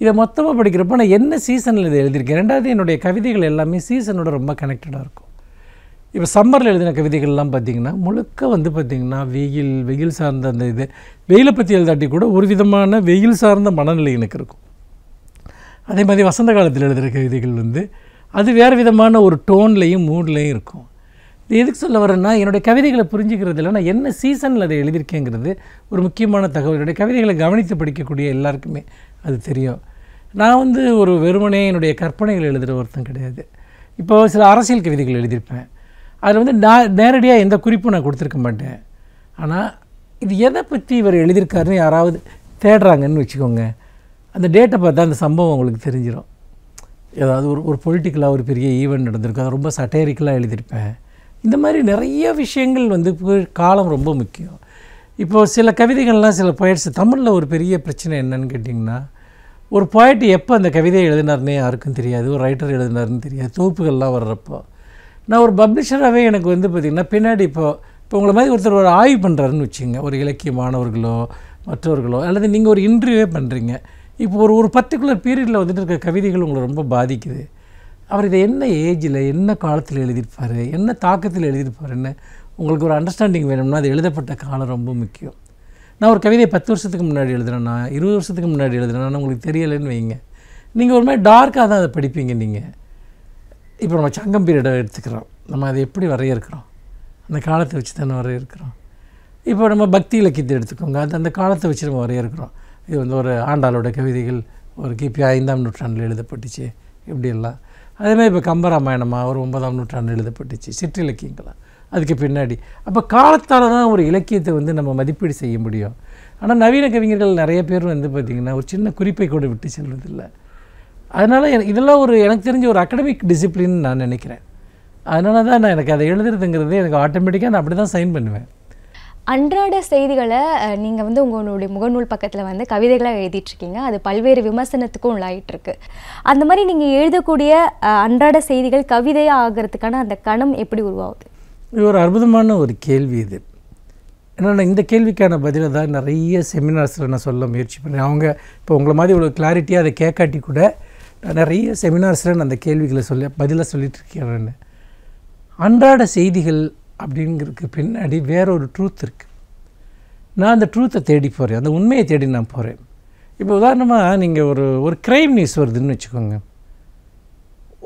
இதை மொத்தமாக படிக்கிறப்ப நான் என்ன சீசனில் இதை எழுதியிருக்கேன் ரெண்டாவது என்னுடைய கவிதைகள் எல்லாமே சீசனோட ரொம்ப கனெக்டடாக இருக்கும் இப்போ சம்மரில் எழுதின கவிதைகள்லாம் பார்த்திங்கன்னா முழுக்க வந்து பார்த்திங்கன்னா வெயில் வெயில் சார்ந்த அந்த இது வெயிலை பற்றி எழுதாட்டி கூட ஒரு விதமான வெயில் சார்ந்த மனநிலை எனக்கு இருக்கும் அதே மாதிரி வசந்த காலத்தில் எழுதுகிற கவிதைகள் வந்து அது வேறு விதமான ஒரு டோன்லேயும் மூட்லேயும் இருக்கும் இது எதுக்கு சொல்ல வரேன்னா என்னுடைய கவிதைகளை புரிஞ்சுக்கிறதுல நான் என்ன சீசனில் அதை எழுதியிருக்கேங்கிறது ஒரு முக்கியமான தகவல் என்னுடைய கவிதைகளை கவனித்து படிக்கக்கூடிய எல்லாருக்குமே அது தெரியும் நான் வந்து ஒரு வெறுமனே என்னுடைய கற்பனைகள் எழுதுகிற ஒருத்தன் கிடையாது இப்போது சில அரசியல் கவிதைகள் எழுதியிருப்பேன் அதில் வந்து நான் நேரடியாக எந்த குறிப்பும் நான் கொடுத்துருக்க மாட்டேன் ஆனால் இது எதை பற்றி இவர் எழுதியிருக்காருன்னு யாராவது தேடுறாங்கன்னு வச்சுக்கோங்க அந்த டேட்டை பார்த்தா அந்த சம்பவம் உங்களுக்கு தெரிஞ்சிடும் ஏதாவது ஒரு ஒரு பொலிட்டிக்கலாக ஒரு பெரிய ஈவெண்ட் நடந்திருக்கும் அதை ரொம்ப சட்டேரிக்கலாக எழுதியிருப்பேன் இந்த மாதிரி நிறைய விஷயங்கள் வந்து காலம் ரொம்ப முக்கியம் இப்போது சில கவிதைகள்லாம் சில போயிட்ஸ் தமிழில் ஒரு பெரிய பிரச்சனை என்னன்னு கேட்டிங்கன்னா ஒரு போய்ட்டு எப்போ அந்த கவிதையை எழுதினார்னே யாருக்கும் தெரியாது ஒரு ரைட்டர் எழுதினார்னு தெரியாது தொகுப்புகள்லாம் வர்றப்போ நான் ஒரு பப்ளிஷராகவே எனக்கு வந்து பார்த்திங்கன்னா பின்னாடி இப்போது இப்போ உங்களை மாதிரி ஒருத்தர் ஒரு ஆய்வு பண்ணுறாருன்னு வச்சுங்க ஒரு இலக்கிய மாணவர்களோ மற்றவர்களோ அல்லது நீங்கள் ஒரு இன்டர்வியூவே பண்ணுறீங்க இப்போ ஒரு ஒரு பர்டிகுலர் பீரியடில் வந்துட்டு இருக்க கவிதைகள் உங்களை ரொம்ப பாதிக்குது அவர் இதை என்ன ஏஜில் என்ன காலத்தில் எழுதியிருப்பார் என்ன தாக்கத்தில் எழுதியிருப்பாருன்னு உங்களுக்கு ஒரு அண்டர்ஸ்டாண்டிங் வேணும்னா அது எழுதப்பட்ட காலம் ரொம்ப முக்கியம் நான் ஒரு கவிதையை பத்து வருஷத்துக்கு முன்னாடி எழுதுகிறேன்னா இருபது வருஷத்துக்கு முன்னாடி எழுதுகிறேன்னா உங்களுக்கு தெரியலைன்னு வைங்க நீங்கள் ஒரு மாதிரி டார்க்காக தான் அதை படிப்பீங்க நீங்கள் இப்போ நம்ம சங்கம் பீரியடை எடுத்துக்கிறோம் நம்ம அதை எப்படி வரையறுக்கிறோம் அந்த காலத்தை வச்சு தானே வரையறுக்கிறோம் இப்போ நம்ம பக்தி இலக்கியத்தை எடுத்துக்கோங்க அது அந்த காலத்தை வச்சு நம்ம வரையறுக்கிறோம் இது வந்து ஒரு ஆண்டாளோட கவிதைகள் ஒரு கிபி ஐந்தாம் நூற்றாண்டில் எழுதப்பட்டுச்சு இப்படியெல்லாம் மாதிரி இப்போ கம்பராமாயணமாக ஒரு ஒன்பதாம் நூற்றாண்டு எழுதப்பட்டுச்சு சிற்றிலக்கியங்களாக அதுக்கு பின்னாடி அப்போ காலத்தால் தான் ஒரு இலக்கியத்தை வந்து நம்ம மதிப்பீடு செய்ய முடியும் ஆனால் நவீன கவிஞர்கள் நிறைய பேர் வந்து பார்த்திங்கன்னா ஒரு சின்ன குறிப்பை கூட விட்டு செல்வதில்லை அதனால் இதெல்லாம் ஒரு எனக்கு தெரிஞ்ச ஒரு அகடமிக் டிசிப்ளின்னு நான் நினைக்கிறேன் அதனால தான் நான் எனக்கு அதை எழுதுறதுங்கிறது எனக்கு ஆட்டோமேட்டிக்காக நான் அப்படி தான் சைன் பண்ணுவேன் அன்றாட செய்திகளை நீங்கள் வந்து உங்களுடைய முகநூல் பக்கத்தில் வந்து கவிதைகளாக எழுதிட்டுருக்கீங்க அது பல்வேறு விமர்சனத்துக்கும் உள்ளாயிட்ருக்கு அந்த மாதிரி நீங்கள் எழுதக்கூடிய அன்றாட செய்திகள் கவிதையாக ஆகிறதுக்கான அந்த கணம் எப்படி உருவாகுது இது ஒரு அற்புதமான ஒரு கேள்வி இது என்னென்னா இந்த கேள்விக்கான பதிலை தான் நிறைய செமினார்ஸில் நான் சொல்ல முயற்சி பண்ணேன் அவங்க இப்போ உங்களை மாதிரி இவ்வளோ கிளாரிட்டியாக அதை கேட்காட்டி கூட நான் நிறைய செமினார்ஸில் நான் அந்த கேள்விகளை சொல்ல பதிலாக சொல்லிகிட்ருக்கேன் நான் அன்றாட செய்திகள் அப்படிங்கிறதுக்கு பின்னாடி வேற ஒரு ட்ரூத் இருக்குது நான் அந்த ட்ரூத்தை தேடி போகிறேன் அந்த உண்மையை தேடி நான் போகிறேன் இப்போ உதாரணமாக நீங்கள் ஒரு ஒரு க்ரைம் நியூஸ் வருதுன்னு வச்சுக்கோங்க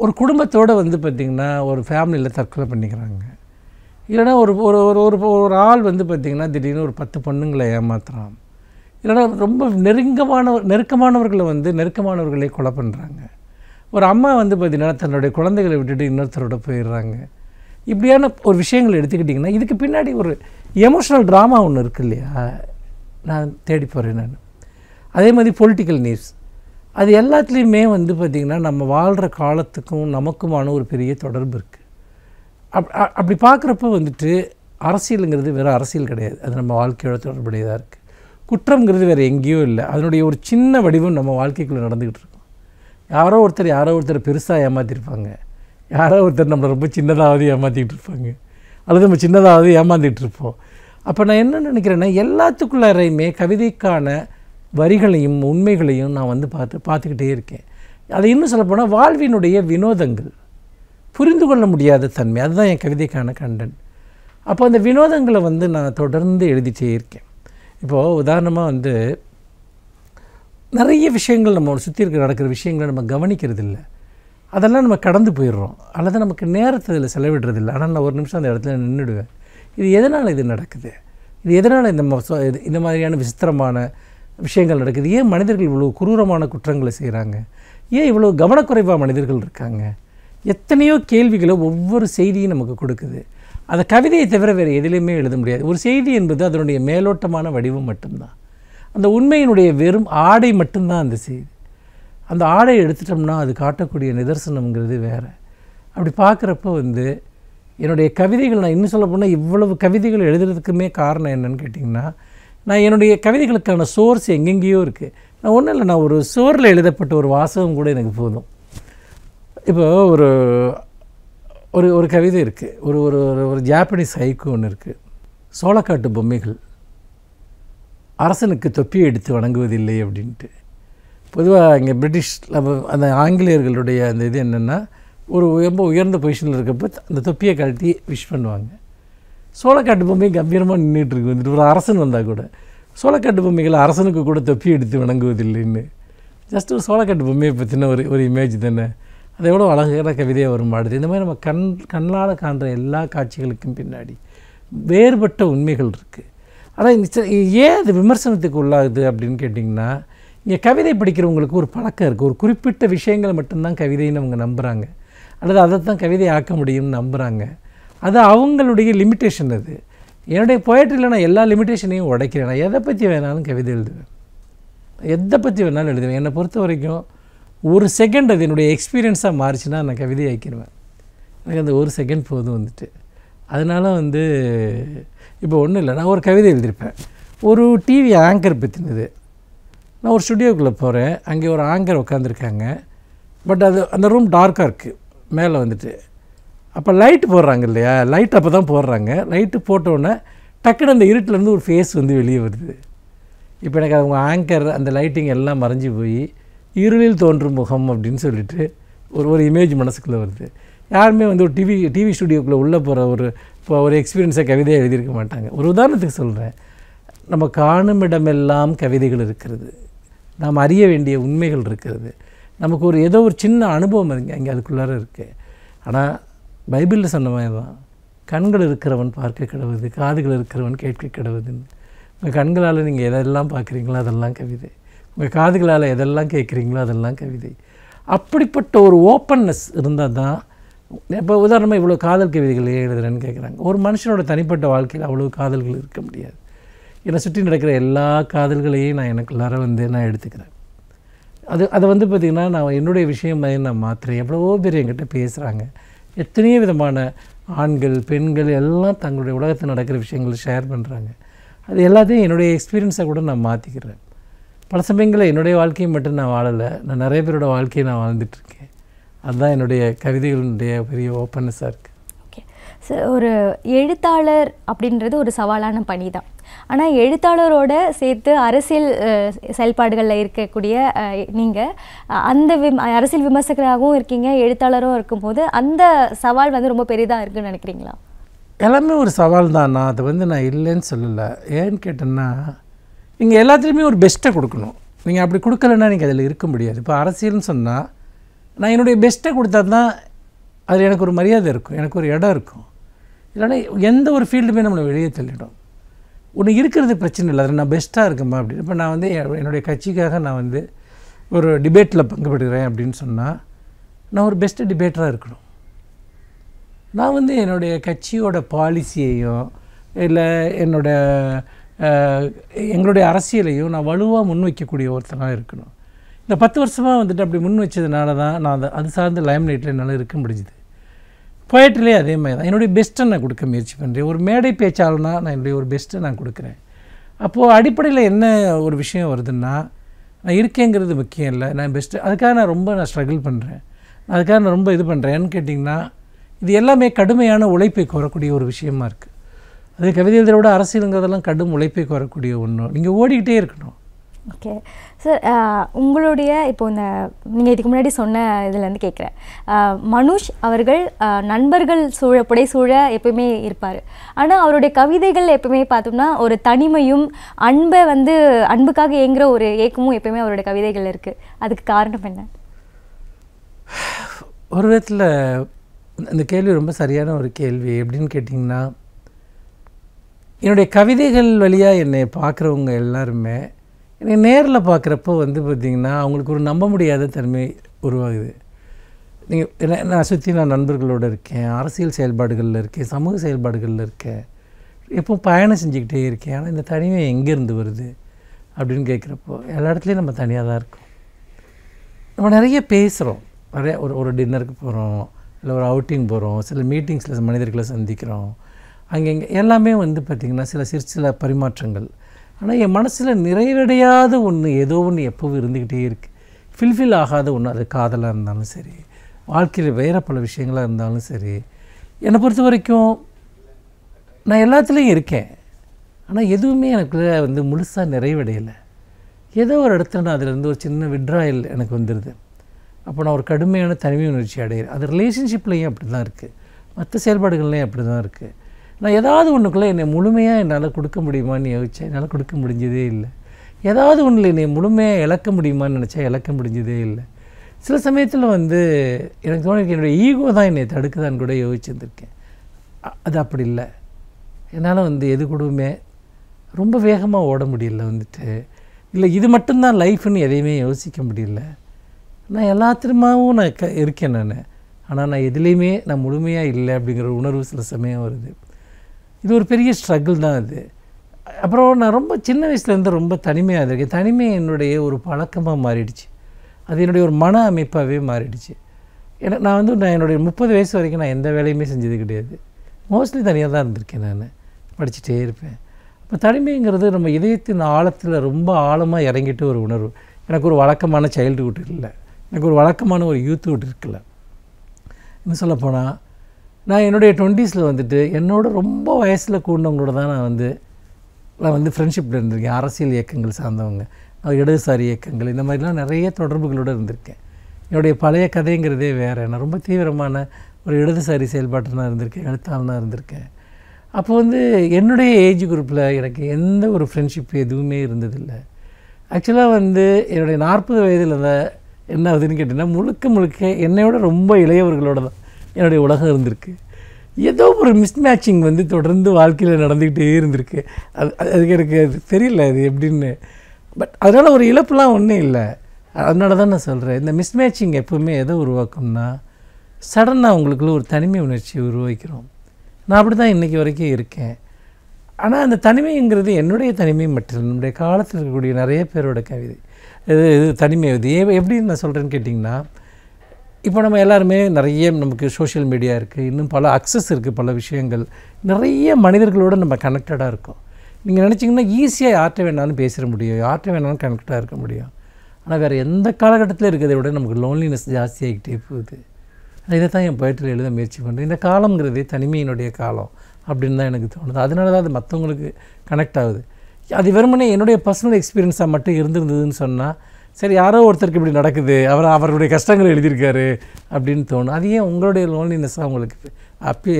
ஒரு குடும்பத்தோடு வந்து பார்த்திங்கன்னா ஒரு ஃபேமிலியில் தற்கொலை பண்ணிக்கிறாங்க இல்லைனா ஒரு ஒரு ஒரு ஒரு ஒரு ஆள் வந்து பார்த்திங்கன்னா திடீர்னு ஒரு பத்து பொண்ணுங்களை ஏமாத்துறான் இல்லைனா ரொம்ப நெருங்கமான நெருக்கமானவர்களை வந்து நெருக்கமானவர்களே கொலை பண்ணுறாங்க ஒரு அம்மா வந்து பார்த்திங்கன்னா தன்னுடைய குழந்தைகளை விட்டுட்டு இன்னொருத்தரோட போயிடுறாங்க இப்படியான ஒரு விஷயங்கள் எடுத்துக்கிட்டிங்கன்னா இதுக்கு பின்னாடி ஒரு எமோஷ்னல் ட்ராமா ஒன்று இருக்கு இல்லையா நான் தேடி போகிறேன் நான் அதே மாதிரி பொலிட்டிக்கல் நியூஸ் அது எல்லாத்துலேயுமே வந்து பார்த்திங்கன்னா நம்ம வாழ்கிற காலத்துக்கும் நமக்குமான ஒரு பெரிய தொடர்பு இருக்குது அப் அப்படி பார்க்குறப்ப வந்துட்டு அரசியலுங்கிறது வெறும் அரசியல் கிடையாது அது நம்ம வாழ்க்கையோட தொடர்புடையதாக இருக்குது குற்றங்கிறது வேறு எங்கேயோ இல்லை அதனுடைய ஒரு சின்ன வடிவம் நம்ம வாழ்க்கைக்குள்ளே நடந்துக்கிட்டு இருக்கோம் யாரோ ஒருத்தர் யாரோ ஒருத்தர் பெருசாக ஏமாற்றிருப்பாங்க யாரோ ஒருத்தர் நம்மளை ரொம்ப சின்னதாவது ஏமாற்றிக்கிட்டு இருப்பாங்க அல்லது நம்ம சின்னதாவது ஏமாந்துக்கிட்டு இருப்போம் அப்போ நான் என்ன நினைக்கிறேன்னா எல்லாத்துக்குள்ளாரையுமே கவிதைக்கான வரிகளையும் உண்மைகளையும் நான் வந்து பார்த்து பார்த்துக்கிட்டே இருக்கேன் அதை இன்னும் சொல்லப்போனால் வாழ்வினுடைய வினோதங்கள் புரிந்து கொள்ள முடியாத தன்மை அதுதான் என் கவிதைக்கான கண்டன் அப்போ அந்த வினோதங்களை வந்து நான் தொடர்ந்து எழுதிட்டே இருக்கேன் இப்போது உதாரணமாக வந்து நிறைய விஷயங்கள் நம்ம சுற்றி இருக்கிற நடக்கிற விஷயங்களை நம்ம கவனிக்கிறது இல்லை அதெல்லாம் நம்ம கடந்து போயிடுறோம் அல்லது நமக்கு நேரத்தை இதில் செலவிடுறதில்ல ஆனால் நான் ஒரு நிமிஷம் அந்த இடத்துல நின்றுடுவேன் இது எதனால் இது நடக்குது இது எதனால் இந்த இது இந்த மாதிரியான விசித்திரமான விஷயங்கள் நடக்குது ஏன் மனிதர்கள் இவ்வளோ குரூரமான குற்றங்களை செய்கிறாங்க ஏன் இவ்வளோ கவனக்குறைவாக மனிதர்கள் இருக்காங்க எத்தனையோ கேள்விகளை ஒவ்வொரு செய்தியும் நமக்கு கொடுக்குது அந்த கவிதையை தவிர வேறு எதிலையுமே எழுத முடியாது ஒரு செய்தி என்பது அதனுடைய மேலோட்டமான வடிவம் மட்டும்தான் அந்த உண்மையினுடைய வெறும் ஆடை மட்டும்தான் அந்த செய்தி அந்த ஆடையை எடுத்துட்டோம்னா அது காட்டக்கூடிய நிதர்சனம்ங்கிறது வேறு அப்படி பார்க்குறப்ப வந்து என்னுடைய கவிதைகள் நான் இன்னும் சொல்ல போனால் இவ்வளவு கவிதைகள் எழுதுறதுக்குமே காரணம் என்னன்னு கேட்டிங்கன்னா நான் என்னுடைய கவிதைகளுக்கான சோர்ஸ் எங்கெங்கேயோ இருக்குது நான் ஒன்றும் இல்லை நான் ஒரு சோரில் எழுதப்பட்ட ஒரு வாசகம் கூட எனக்கு போதும் இப்போ ஒரு ஒரு ஒரு கவிதை இருக்குது ஒரு ஒரு ஒரு ஜாப்பனீஸ் ஹைக்கு ஒன்று இருக்குது சோளக்காட்டு பொம்மைகள் அரசனுக்கு தொப்பி எடுத்து வணங்குவதில்லை அப்படின்ட்டு பொதுவாக இங்கே பிரிட்டிஷ் அந்த ஆங்கிலேயர்களுடைய அந்த இது என்னென்னா ஒரு ரொம்ப உயர்ந்த பொசிஷனில் இருக்கப்போ அந்த தொப்பியை கழட்டி விஷ் பண்ணுவாங்க சோளக்காட்டு பொம்மை கம்பீரமாக நின்றுட்டு இருக்கு வந்துட்டு ஒரு அரசன் வந்தால் கூட சோளக்காட்டு பொம்மைகளை அரசனுக்கு கூட தொப்பி எடுத்து வணங்குவதில்லைன்னு ஜஸ்ட் ஒரு சோளக்காட்டு பொம்மையை பற்றின ஒரு ஒரு இமேஜ் தானே அதை எவ்வளோ அழகான கவிதையாக பாடுது இந்த மாதிரி நம்ம கண் கண்ணால் காண்ற எல்லா காட்சிகளுக்கும் பின்னாடி வேறுபட்ட உண்மைகள் இருக்குது ஆனால் ஏன் அது விமர்சனத்துக்கு உள்ளாகுது அப்படின்னு கேட்டிங்கன்னா இங்கே கவிதை படிக்கிறவங்களுக்கு ஒரு பழக்கம் இருக்குது ஒரு குறிப்பிட்ட விஷயங்களை மட்டும்தான் கவிதைன்னு அவங்க நம்புகிறாங்க அல்லது அதைத்தான் கவிதை ஆக்க முடியும்னு நம்புகிறாங்க அது அவங்களுடைய லிமிட்டேஷன் அது என்னுடைய போயட்ரியில் நான் எல்லா லிமிட்டேஷனையும் உடைக்கிறேன் நான் எதை பற்றி வேணாலும் கவிதை எழுதுவேன் எதை பற்றி வேணாலும் எழுதுவேன் என்னை பொறுத்த வரைக்கும் ஒரு செகண்ட் அது என்னுடைய எக்ஸ்பீரியன்ஸாக மாறிச்சுன்னா நான் கவிதை ஆக்கிடுவேன் எனக்கு அந்த ஒரு செகண்ட் போதும் வந்துட்டு அதனால் வந்து இப்போ ஒன்றும் இல்லை நான் ஒரு கவிதை எழுதியிருப்பேன் ஒரு டிவி ஆங்கர் பற்றினது நான் ஒரு ஸ்டுடியோக்குள்ளே போகிறேன் அங்கே ஒரு ஆங்கர் உட்காந்துருக்காங்க பட் அது அந்த ரூம் டார்க்காக இருக்குது மேலே வந்துட்டு அப்போ லைட்டு போடுறாங்க இல்லையா லைட் அப்போ தான் போடுறாங்க லைட்டு போட்டோன்னே டக்குன்னு அந்த இருட்டிலேருந்து ஒரு ஃபேஸ் வந்து வெளியே வருது இப்போ எனக்கு அவங்க ஆங்கர் அந்த லைட்டிங் எல்லாம் மறைஞ்சு போய் இருளில் தோன்றும் முகம் அப்படின்னு சொல்லிட்டு ஒரு ஒரு இமேஜ் மனசுக்குள்ளே வருது யாருமே வந்து ஒரு டிவி டிவி ஸ்டுடியோக்குள்ளே உள்ளே போகிற ஒரு இப்போ ஒரு எக்ஸ்பீரியன்ஸை கவிதையை எழுதியிருக்க மாட்டாங்க ஒரு உதாரணத்துக்கு சொல்கிறேன் நம்ம காணுமிடமெல்லாம் கவிதைகள் இருக்கிறது நாம் அறிய வேண்டிய உண்மைகள் இருக்கிறது நமக்கு ஒரு ஏதோ ஒரு சின்ன அனுபவம் இருங்க இங்கே அதுக்குள்ளார இருக்குது ஆனால் பைபிளில் சொன்ன மாதிரி தான் கண்கள் இருக்கிறவன் பார்க்க கிடவுது காதுகள் இருக்கிறவன் கேட்க கிடவுதுன்னு உங்கள் கண்களால் நீங்கள் எதெல்லாம் பார்க்குறீங்களோ அதெல்லாம் கவிதை உங்கள் காதுகளால் எதெல்லாம் கேட்குறீங்களோ அதெல்லாம் கவிதை அப்படிப்பட்ட ஒரு ஓப்பன்னஸ் இருந்தால் தான் இப்போ உதாரணமாக இவ்வளோ காதல் கவிதைகள் எழுதுறேன்னு கேட்குறாங்க ஒரு மனுஷனோட தனிப்பட்ட வாழ்க்கையில் அவ்வளோ காதல்கள் இருக்க முடியாது என்னை சுற்றி நடக்கிற எல்லா காதல்களையும் நான் எனக்குள்ளார வந்து நான் எடுத்துக்கிறேன் அது அதை வந்து பார்த்திங்கன்னா நான் என்னுடைய விஷயம் நான் மாத்திரேன் எவ்வளவோ பேர் என்கிட்ட பேசுகிறாங்க எத்தனையோ விதமான ஆண்கள் பெண்கள் எல்லாம் தங்களுடைய உலகத்தில் நடக்கிற விஷயங்களை ஷேர் பண்ணுறாங்க அது எல்லாத்தையும் என்னுடைய எக்ஸ்பீரியன்ஸை கூட நான் மாற்றிக்கிறேன் பல சமயங்களில் என்னுடைய வாழ்க்கையை மட்டும் நான் வாழலை நான் நிறைய பேரோட வாழ்க்கையை நான் வாழ்ந்துட்டுருக்கேன் அதுதான் என்னுடைய கவிதைகளுடைய பெரிய ஓப்பன்னஸாக இருக்குது ஓகே சார் ஒரு எழுத்தாளர் அப்படின்றது ஒரு சவாலான பணி தான் ஆனால் எழுத்தாளரோட சேர்த்து அரசியல் செயல்பாடுகளில் இருக்கக்கூடிய நீங்கள் அந்த விம் அரசியல் விமர்சகராகவும் இருக்கீங்க எழுத்தாளரும் இருக்கும்போது அந்த சவால் வந்து ரொம்ப பெரிதாக இருக்குன்னு நினைக்கிறீங்களா எல்லாமே ஒரு சவால் தான் நான் அது வந்து நான் இல்லைன்னு சொல்லலை ஏன்னு கேட்டேன்னா நீங்கள் எல்லாத்துலேயுமே ஒரு பெஸ்ட்டை கொடுக்கணும் நீங்கள் அப்படி கொடுக்கலன்னா நீங்கள் அதில் இருக்க முடியாது இப்போ அரசியல்னு சொன்னால் நான் என்னுடைய பெஸ்ட்டை கொடுத்தா தான் அதில் எனக்கு ஒரு மரியாதை இருக்கும் எனக்கு ஒரு இடம் இருக்கும் இல்லைன்னா எந்த ஒரு ஃபீல்டுமே நம்மளை வெளியே தள்ளிடும் ஒன்று இருக்கிறது பிரச்சனை இல்லை அதில் நான் பெஸ்ட்டாக இருக்கேம்மா அப்படின்னு இப்போ நான் வந்து என்னுடைய கட்சிக்காக நான் வந்து ஒரு டிபேட்டில் பங்குபடுகிறேன் அப்படின்னு சொன்னால் நான் ஒரு பெஸ்ட்டு டிபேட்டராக இருக்கணும் நான் வந்து என்னுடைய கட்சியோட பாலிசியையும் இல்லை என்னோட எங்களுடைய அரசியலையும் நான் வலுவாக முன்வைக்கக்கூடிய ஒருத்தனாக இருக்கணும் இந்த பத்து வருஷமாக வந்துட்டு அப்படி முன் வச்சதுனால தான் நான் அது சார்ந்த லைம் லைட்டில் என்னால் இருக்க முடிஞ்சுது போய்ட்டிலே அதே மாதிரி தான் என்னுடைய பெஸ்ட்டை நான் கொடுக்க முயற்சி பண்ணுறேன் ஒரு மேடை பேச்சாளனா நான் என்னுடைய ஒரு பெஸ்ட்டை நான் கொடுக்குறேன் அப்போது அடிப்படையில் என்ன ஒரு விஷயம் வருதுன்னா நான் இருக்கேங்கிறது முக்கியம் இல்லை நான் பெஸ்ட்டு அதுக்காக நான் ரொம்ப நான் ஸ்ட்ரகிள் பண்ணுறேன் அதுக்காக நான் ரொம்ப இது பண்ணுறேன்னு கேட்டிங்கன்னா இது எல்லாமே கடுமையான உழைப்பை கோரக்கூடிய ஒரு விஷயமா இருக்குது அது கவிதைகளை விட அரசியலுங்கிறதெல்லாம் கடும் உழைப்பை கோரக்கூடிய ஒன்று நீங்கள் ஓடிக்கிட்டே இருக்கணும் ஓகே சார் uh, உங்களுடைய இப்போ இந்த நீங்கள் இதுக்கு முன்னாடி சொன்ன இதுலேருந்து கேட்குறேன் uh, மனுஷ் அவர்கள் uh, நண்பர்கள் சூழ புடை சூழ எப்பயுமே இருப்பார் ஆனால் அவருடைய கவிதைகள் எப்பயுமே பார்த்தோம்னா ஒரு தனிமையும் அன்பை வந்து அன்புக்காக ஏங்குற ஒரு ஏக்கமும் எப்பயுமே அவருடைய கவிதைகள் இருக்குது அதுக்கு காரணம் என்ன ஒரு விதத்தில் இந்த கேள்வி ரொம்ப சரியான ஒரு கேள்வி எப்படின்னு கேட்டிங்கன்னா என்னுடைய கவிதைகள் வழியாக என்னை பார்க்குறவங்க எல்லாருமே என்னை நேரில் பார்க்குறப்போ வந்து பார்த்திங்கன்னா அவங்களுக்கு ஒரு நம்ப முடியாத தன்மை உருவாகுது நீங்கள் என்ன நான் சுற்றி நான் நண்பர்களோடு இருக்கேன் அரசியல் செயல்பாடுகளில் இருக்கேன் சமூக செயல்பாடுகளில் இருக்கேன் எப்போ பயணம் செஞ்சுக்கிட்டே இருக்கேன் ஆனால் இந்த தனிமை எங்கேருந்து வருது அப்படின்னு கேட்குறப்போ எல்லா இடத்துலையும் நம்ம தனியாக தான் இருக்கோம் நம்ம நிறைய பேசுகிறோம் நிறைய ஒரு ஒரு டின்னருக்கு போகிறோம் இல்லை ஒரு அவுட்டிங் போகிறோம் சில மீட்டிங்ஸில் மனிதர்களை சந்திக்கிறோம் அங்கே இங்கே எல்லாமே வந்து பார்த்திங்கன்னா சில சிறு சில பரிமாற்றங்கள் ஆனால் என் மனசில் நிறைவடையாத ஒன்று ஏதோ ஒன்று எப்போவும் இருந்துக்கிட்டே இருக்குது ஃபில்ஃபில் ஆகாத ஒன்று அது காதலாக இருந்தாலும் சரி வாழ்க்கையில் வேறு பல விஷயங்களாக இருந்தாலும் சரி என்னை பொறுத்த வரைக்கும் நான் எல்லாத்துலேயும் இருக்கேன் ஆனால் எதுவுமே எனக்கு வந்து முழுசாக நிறைவடையலை ஏதோ ஒரு இடத்துல நான் அதிலேருந்து ஒரு சின்ன விட்ராயல் எனக்கு வந்துடுது அப்போ நான் ஒரு கடுமையான தனிமை உணர்ச்சி அடைகிறேன் அது ரிலேஷன்ஷிப்லேயும் அப்படி தான் இருக்குது மற்ற செயல்பாடுகள்லேயும் அப்படி தான் இருக்குது நான் ஏதாவது ஒன்றுக்குள்ளே என்னை முழுமையாக என்னால் கொடுக்க முடியுமான்னு யோசித்தேன் என்னால் கொடுக்க முடிஞ்சதே இல்லை ஏதாவது ஒன்றில் என்னை முழுமையாக இழக்க முடியுமான்னு நினச்சா இழக்க முடிஞ்சதே இல்லை சில சமயத்தில் வந்து எனக்கு தோணி என்னுடைய ஈகோ தான் என்னை தடுக்குதான்னு கூட யோசிச்சுருந்துருக்கேன் அது அப்படி இல்லை என்னால் வந்து எது கூடவுமே ரொம்ப வேகமாக ஓட முடியல வந்துட்டு இல்லை இது மட்டும்தான் லைஃப்னு எதையுமே யோசிக்க முடியல நான் எல்லாத்திரமாகவும் நான் க இருக்கேன் நான் ஆனால் நான் எதுலேயுமே நான் முழுமையாக இல்லை அப்படிங்கிற உணர்வு சில சமயம் வருது இது ஒரு பெரிய ஸ்ட்ரகிள் தான் அது அப்புறம் நான் ரொம்ப சின்ன வயசுலேருந்து ரொம்ப தனிமையாக இருக்கேன் தனிமை என்னுடைய ஒரு பழக்கமாக மாறிடுச்சு அது என்னுடைய ஒரு மன அமைப்பாகவே மாறிடுச்சு ஏன்னா நான் வந்து நான் என்னுடைய முப்பது வயசு வரைக்கும் நான் எந்த வேலையுமே செஞ்சது கிடையாது மோஸ்ட்லி தனியாக தான் இருந்திருக்கேன் நான் படிச்சுட்டே இருப்பேன் இப்போ தனிமைங்கிறது நம்ம இதயத்தின் ஆழத்தில் ரொம்ப ஆழமாக இறங்கிட்டு ஒரு உணர்வு எனக்கு ஒரு வழக்கமான சைல்டுஹுட் இல்லை எனக்கு ஒரு வழக்கமான ஒரு யூத்து இருக்கல இன்னும் சொல்லப்போனால் நான் என்னுடைய டுவெண்ட்டீஸில் வந்துட்டு என்னோட ரொம்ப வயசில் கூண்டவங்களோட தான் நான் வந்து நான் வந்து ஃப்ரெண்ட்ஷிப்பில் இருந்திருக்கேன் அரசியல் இயக்கங்கள் சார்ந்தவங்க இடதுசாரி இயக்கங்கள் இந்த மாதிரிலாம் நிறைய தொடர்புகளோடு இருந்திருக்கேன் என்னுடைய பழைய கதைங்கிறதே வேறு நான் ரொம்ப தீவிரமான ஒரு இடதுசாரி செயல்பாட்டுனா இருந்திருக்கேன் எழுத்தாளனாக இருந்திருக்கேன் அப்போ வந்து என்னுடைய ஏஜ் குரூப்பில் எனக்கு எந்த ஒரு ஃப்ரெண்ட்ஷிப் எதுவுமே இருந்ததில்லை ஆக்சுவலாக வந்து என்னுடைய நாற்பது வயதில் தான் என்ன ஆகுதுன்னு கேட்டிங்கன்னா முழுக்க முழுக்க என்னையோட ரொம்ப இளையவர்களோட தான் என்னுடைய உலகம் இருந்திருக்கு ஏதோ ஒரு மிஸ்மேட்சிங் வந்து தொடர்ந்து வாழ்க்கையில் நடந்துக்கிட்டே இருந்திருக்கு அது அதுக்கு எனக்கு அது தெரியல அது எப்படின்னு பட் அதனால் ஒரு இழப்புலாம் ஒன்றும் இல்லை அதனால தான் நான் சொல்கிறேன் இந்த மிஸ்மேட்சிங் எப்போவுமே எதை உருவாக்கும்னா சடனாக உங்களுக்குள்ள ஒரு தனிமை உணர்ச்சி உருவாக்கிறோம் நான் அப்படி தான் இன்றைக்கி வரைக்கும் இருக்கேன் ஆனால் அந்த தனிமைங்கிறது என்னுடைய தனிமை மட்டும் என்னுடைய காலத்தில் இருக்கக்கூடிய நிறைய பேரோட கவிதை இது இது தனிமை இது எப்படின்னு நான் சொல்கிறேன்னு கேட்டிங்கன்னா இப்போ நம்ம எல்லாருமே நிறைய நமக்கு சோஷியல் மீடியா இருக்குது இன்னும் பல அக்சஸ் இருக்குது பல விஷயங்கள் நிறைய மனிதர்களோடு நம்ம கனெக்டடாக இருக்கோம் நீங்கள் நினச்சிங்கன்னா ஈஸியாக யார்கிட்ட வேணாலும் பேசிட முடியும் யார்கிட்ட வேணாலும் கனெக்டாக இருக்க முடியும் ஆனால் வேறு எந்த காலகட்டத்தில் இருக்கிறத விட நமக்கு லோன்லினஸ் ஜாஸ்தியாகிக்கிட்டே போகுது இதை தான் என் பயிற்சியில் எழுத முயற்சி பண்ணுறேன் இந்த காலங்கிறதே தனிமையினுடைய காலம் அப்படின்னு தான் எனக்கு தோணுது அதனால தான் அது மற்றவங்களுக்கு கனெக்ட் ஆகுது அது வெறுமனே என்னுடைய பர்சனல் எக்ஸ்பீரியன்ஸாக மட்டும் இருந்திருந்ததுன்னு சொன்னால் சரி யாரோ ஒருத்தருக்கு இப்படி நடக்குது அவர் அவருடைய கஷ்டங்கள் எழுதியிருக்காரு அப்படின்னு தோணும் அது ஏன் உங்களுடைய லோன்லினஸ்ஸாக உங்களுக்கு அப்பீ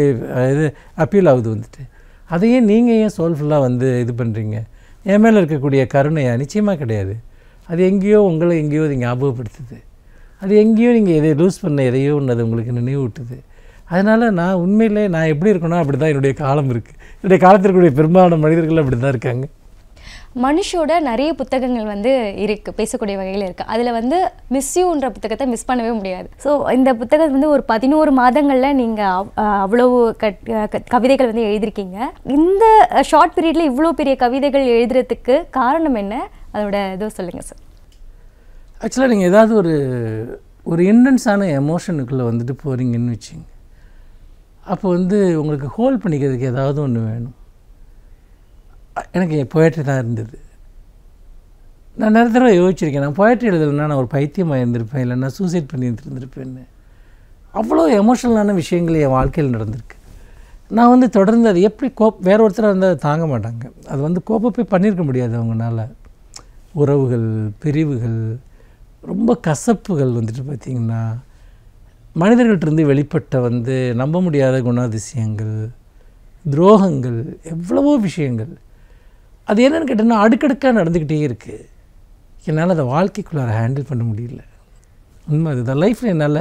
இது அப்பீல் ஆகுது வந்துட்டு அதையே நீங்கள் ஏன் சோல்ஃபுல்லாக வந்து இது பண்ணுறீங்க என் மேலே இருக்கக்கூடிய கருணையா நிச்சயமாக கிடையாது அது எங்கேயோ உங்களை எங்கேயோ அது ஞாபகப்படுத்துது அது எங்கேயோ நீங்கள் எதையோ லூஸ் பண்ண எதையோ ஒன்று அது உங்களுக்கு நினைவூட்டுது அதனால் நான் உண்மையிலே நான் எப்படி இருக்கணும் அப்படி தான் என்னுடைய காலம் இருக்குது என்னுடைய காலத்திற்குரிய பெரும்பாலான மனிதர்கள் அப்படி தான் இருக்காங்க மனுஷோட நிறைய புத்தகங்கள் வந்து இருக்குது பேசக்கூடிய வகையில் இருக்குது அதில் வந்து மிஸ்யூன்ற புத்தகத்தை மிஸ் பண்ணவே முடியாது ஸோ இந்த புத்தகம் வந்து ஒரு பதினோரு மாதங்களில் நீங்கள் அவ்வளவு கவிதைகள் வந்து எழுதியிருக்கீங்க இந்த ஷார்ட் பீரியடில் இவ்வளோ பெரிய கவிதைகள் எழுதுறதுக்கு காரணம் என்ன அதோட இதோ சொல்லுங்கள் சார் ஆக்சுவலாக நீங்கள் ஏதாவது ஒரு ஒரு இன்டென்ஸான எமோஷனுக்குள்ளே வந்துட்டு போகிறீங்கன்னு வச்சிங்க அப்போ வந்து உங்களுக்கு ஹோல்ட் பண்ணிக்கிறதுக்கு ஏதாவது ஒன்று வேணும் எனக்கு போயிட்டு தான் இருந்தது நான் நிறைய தடவை யோசிச்சிருக்கேன் நான் போயிட்டு எழுதலைன்னா நான் ஒரு பைத்தியமாக இருந்திருப்பேன் இல்லை நான் சூசைட் பண்ணி இருந்திருப்பேன்னு அவ்வளோ எமோஷனலான விஷயங்கள் என் வாழ்க்கையில் நடந்திருக்கு நான் வந்து தொடர்ந்து அது எப்படி கோப் வேறு ஒருத்தராக இருந்தால் அதை தாங்க மாட்டாங்க அது வந்து கோப்பப்பே பண்ணியிருக்க முடியாது அவங்களால உறவுகள் பிரிவுகள் ரொம்ப கசப்புகள் வந்துட்டு பார்த்திங்கன்னா மனிதர்கள்ட்டிருந்து வெளிப்பட்ட வந்து நம்ப முடியாத குணாதிசயங்கள் துரோகங்கள் எவ்வளவோ விஷயங்கள் அது என்னென்னு கேட்டோன்னா அடுக்கடுக்காக நடந்துக்கிட்டே இருக்குது என்னால் அதை வாழ்க்கைக்குள்ளார ஹேண்டில் பண்ண முடியல உண்மை அதுதான் லைஃப்பில் என்னால்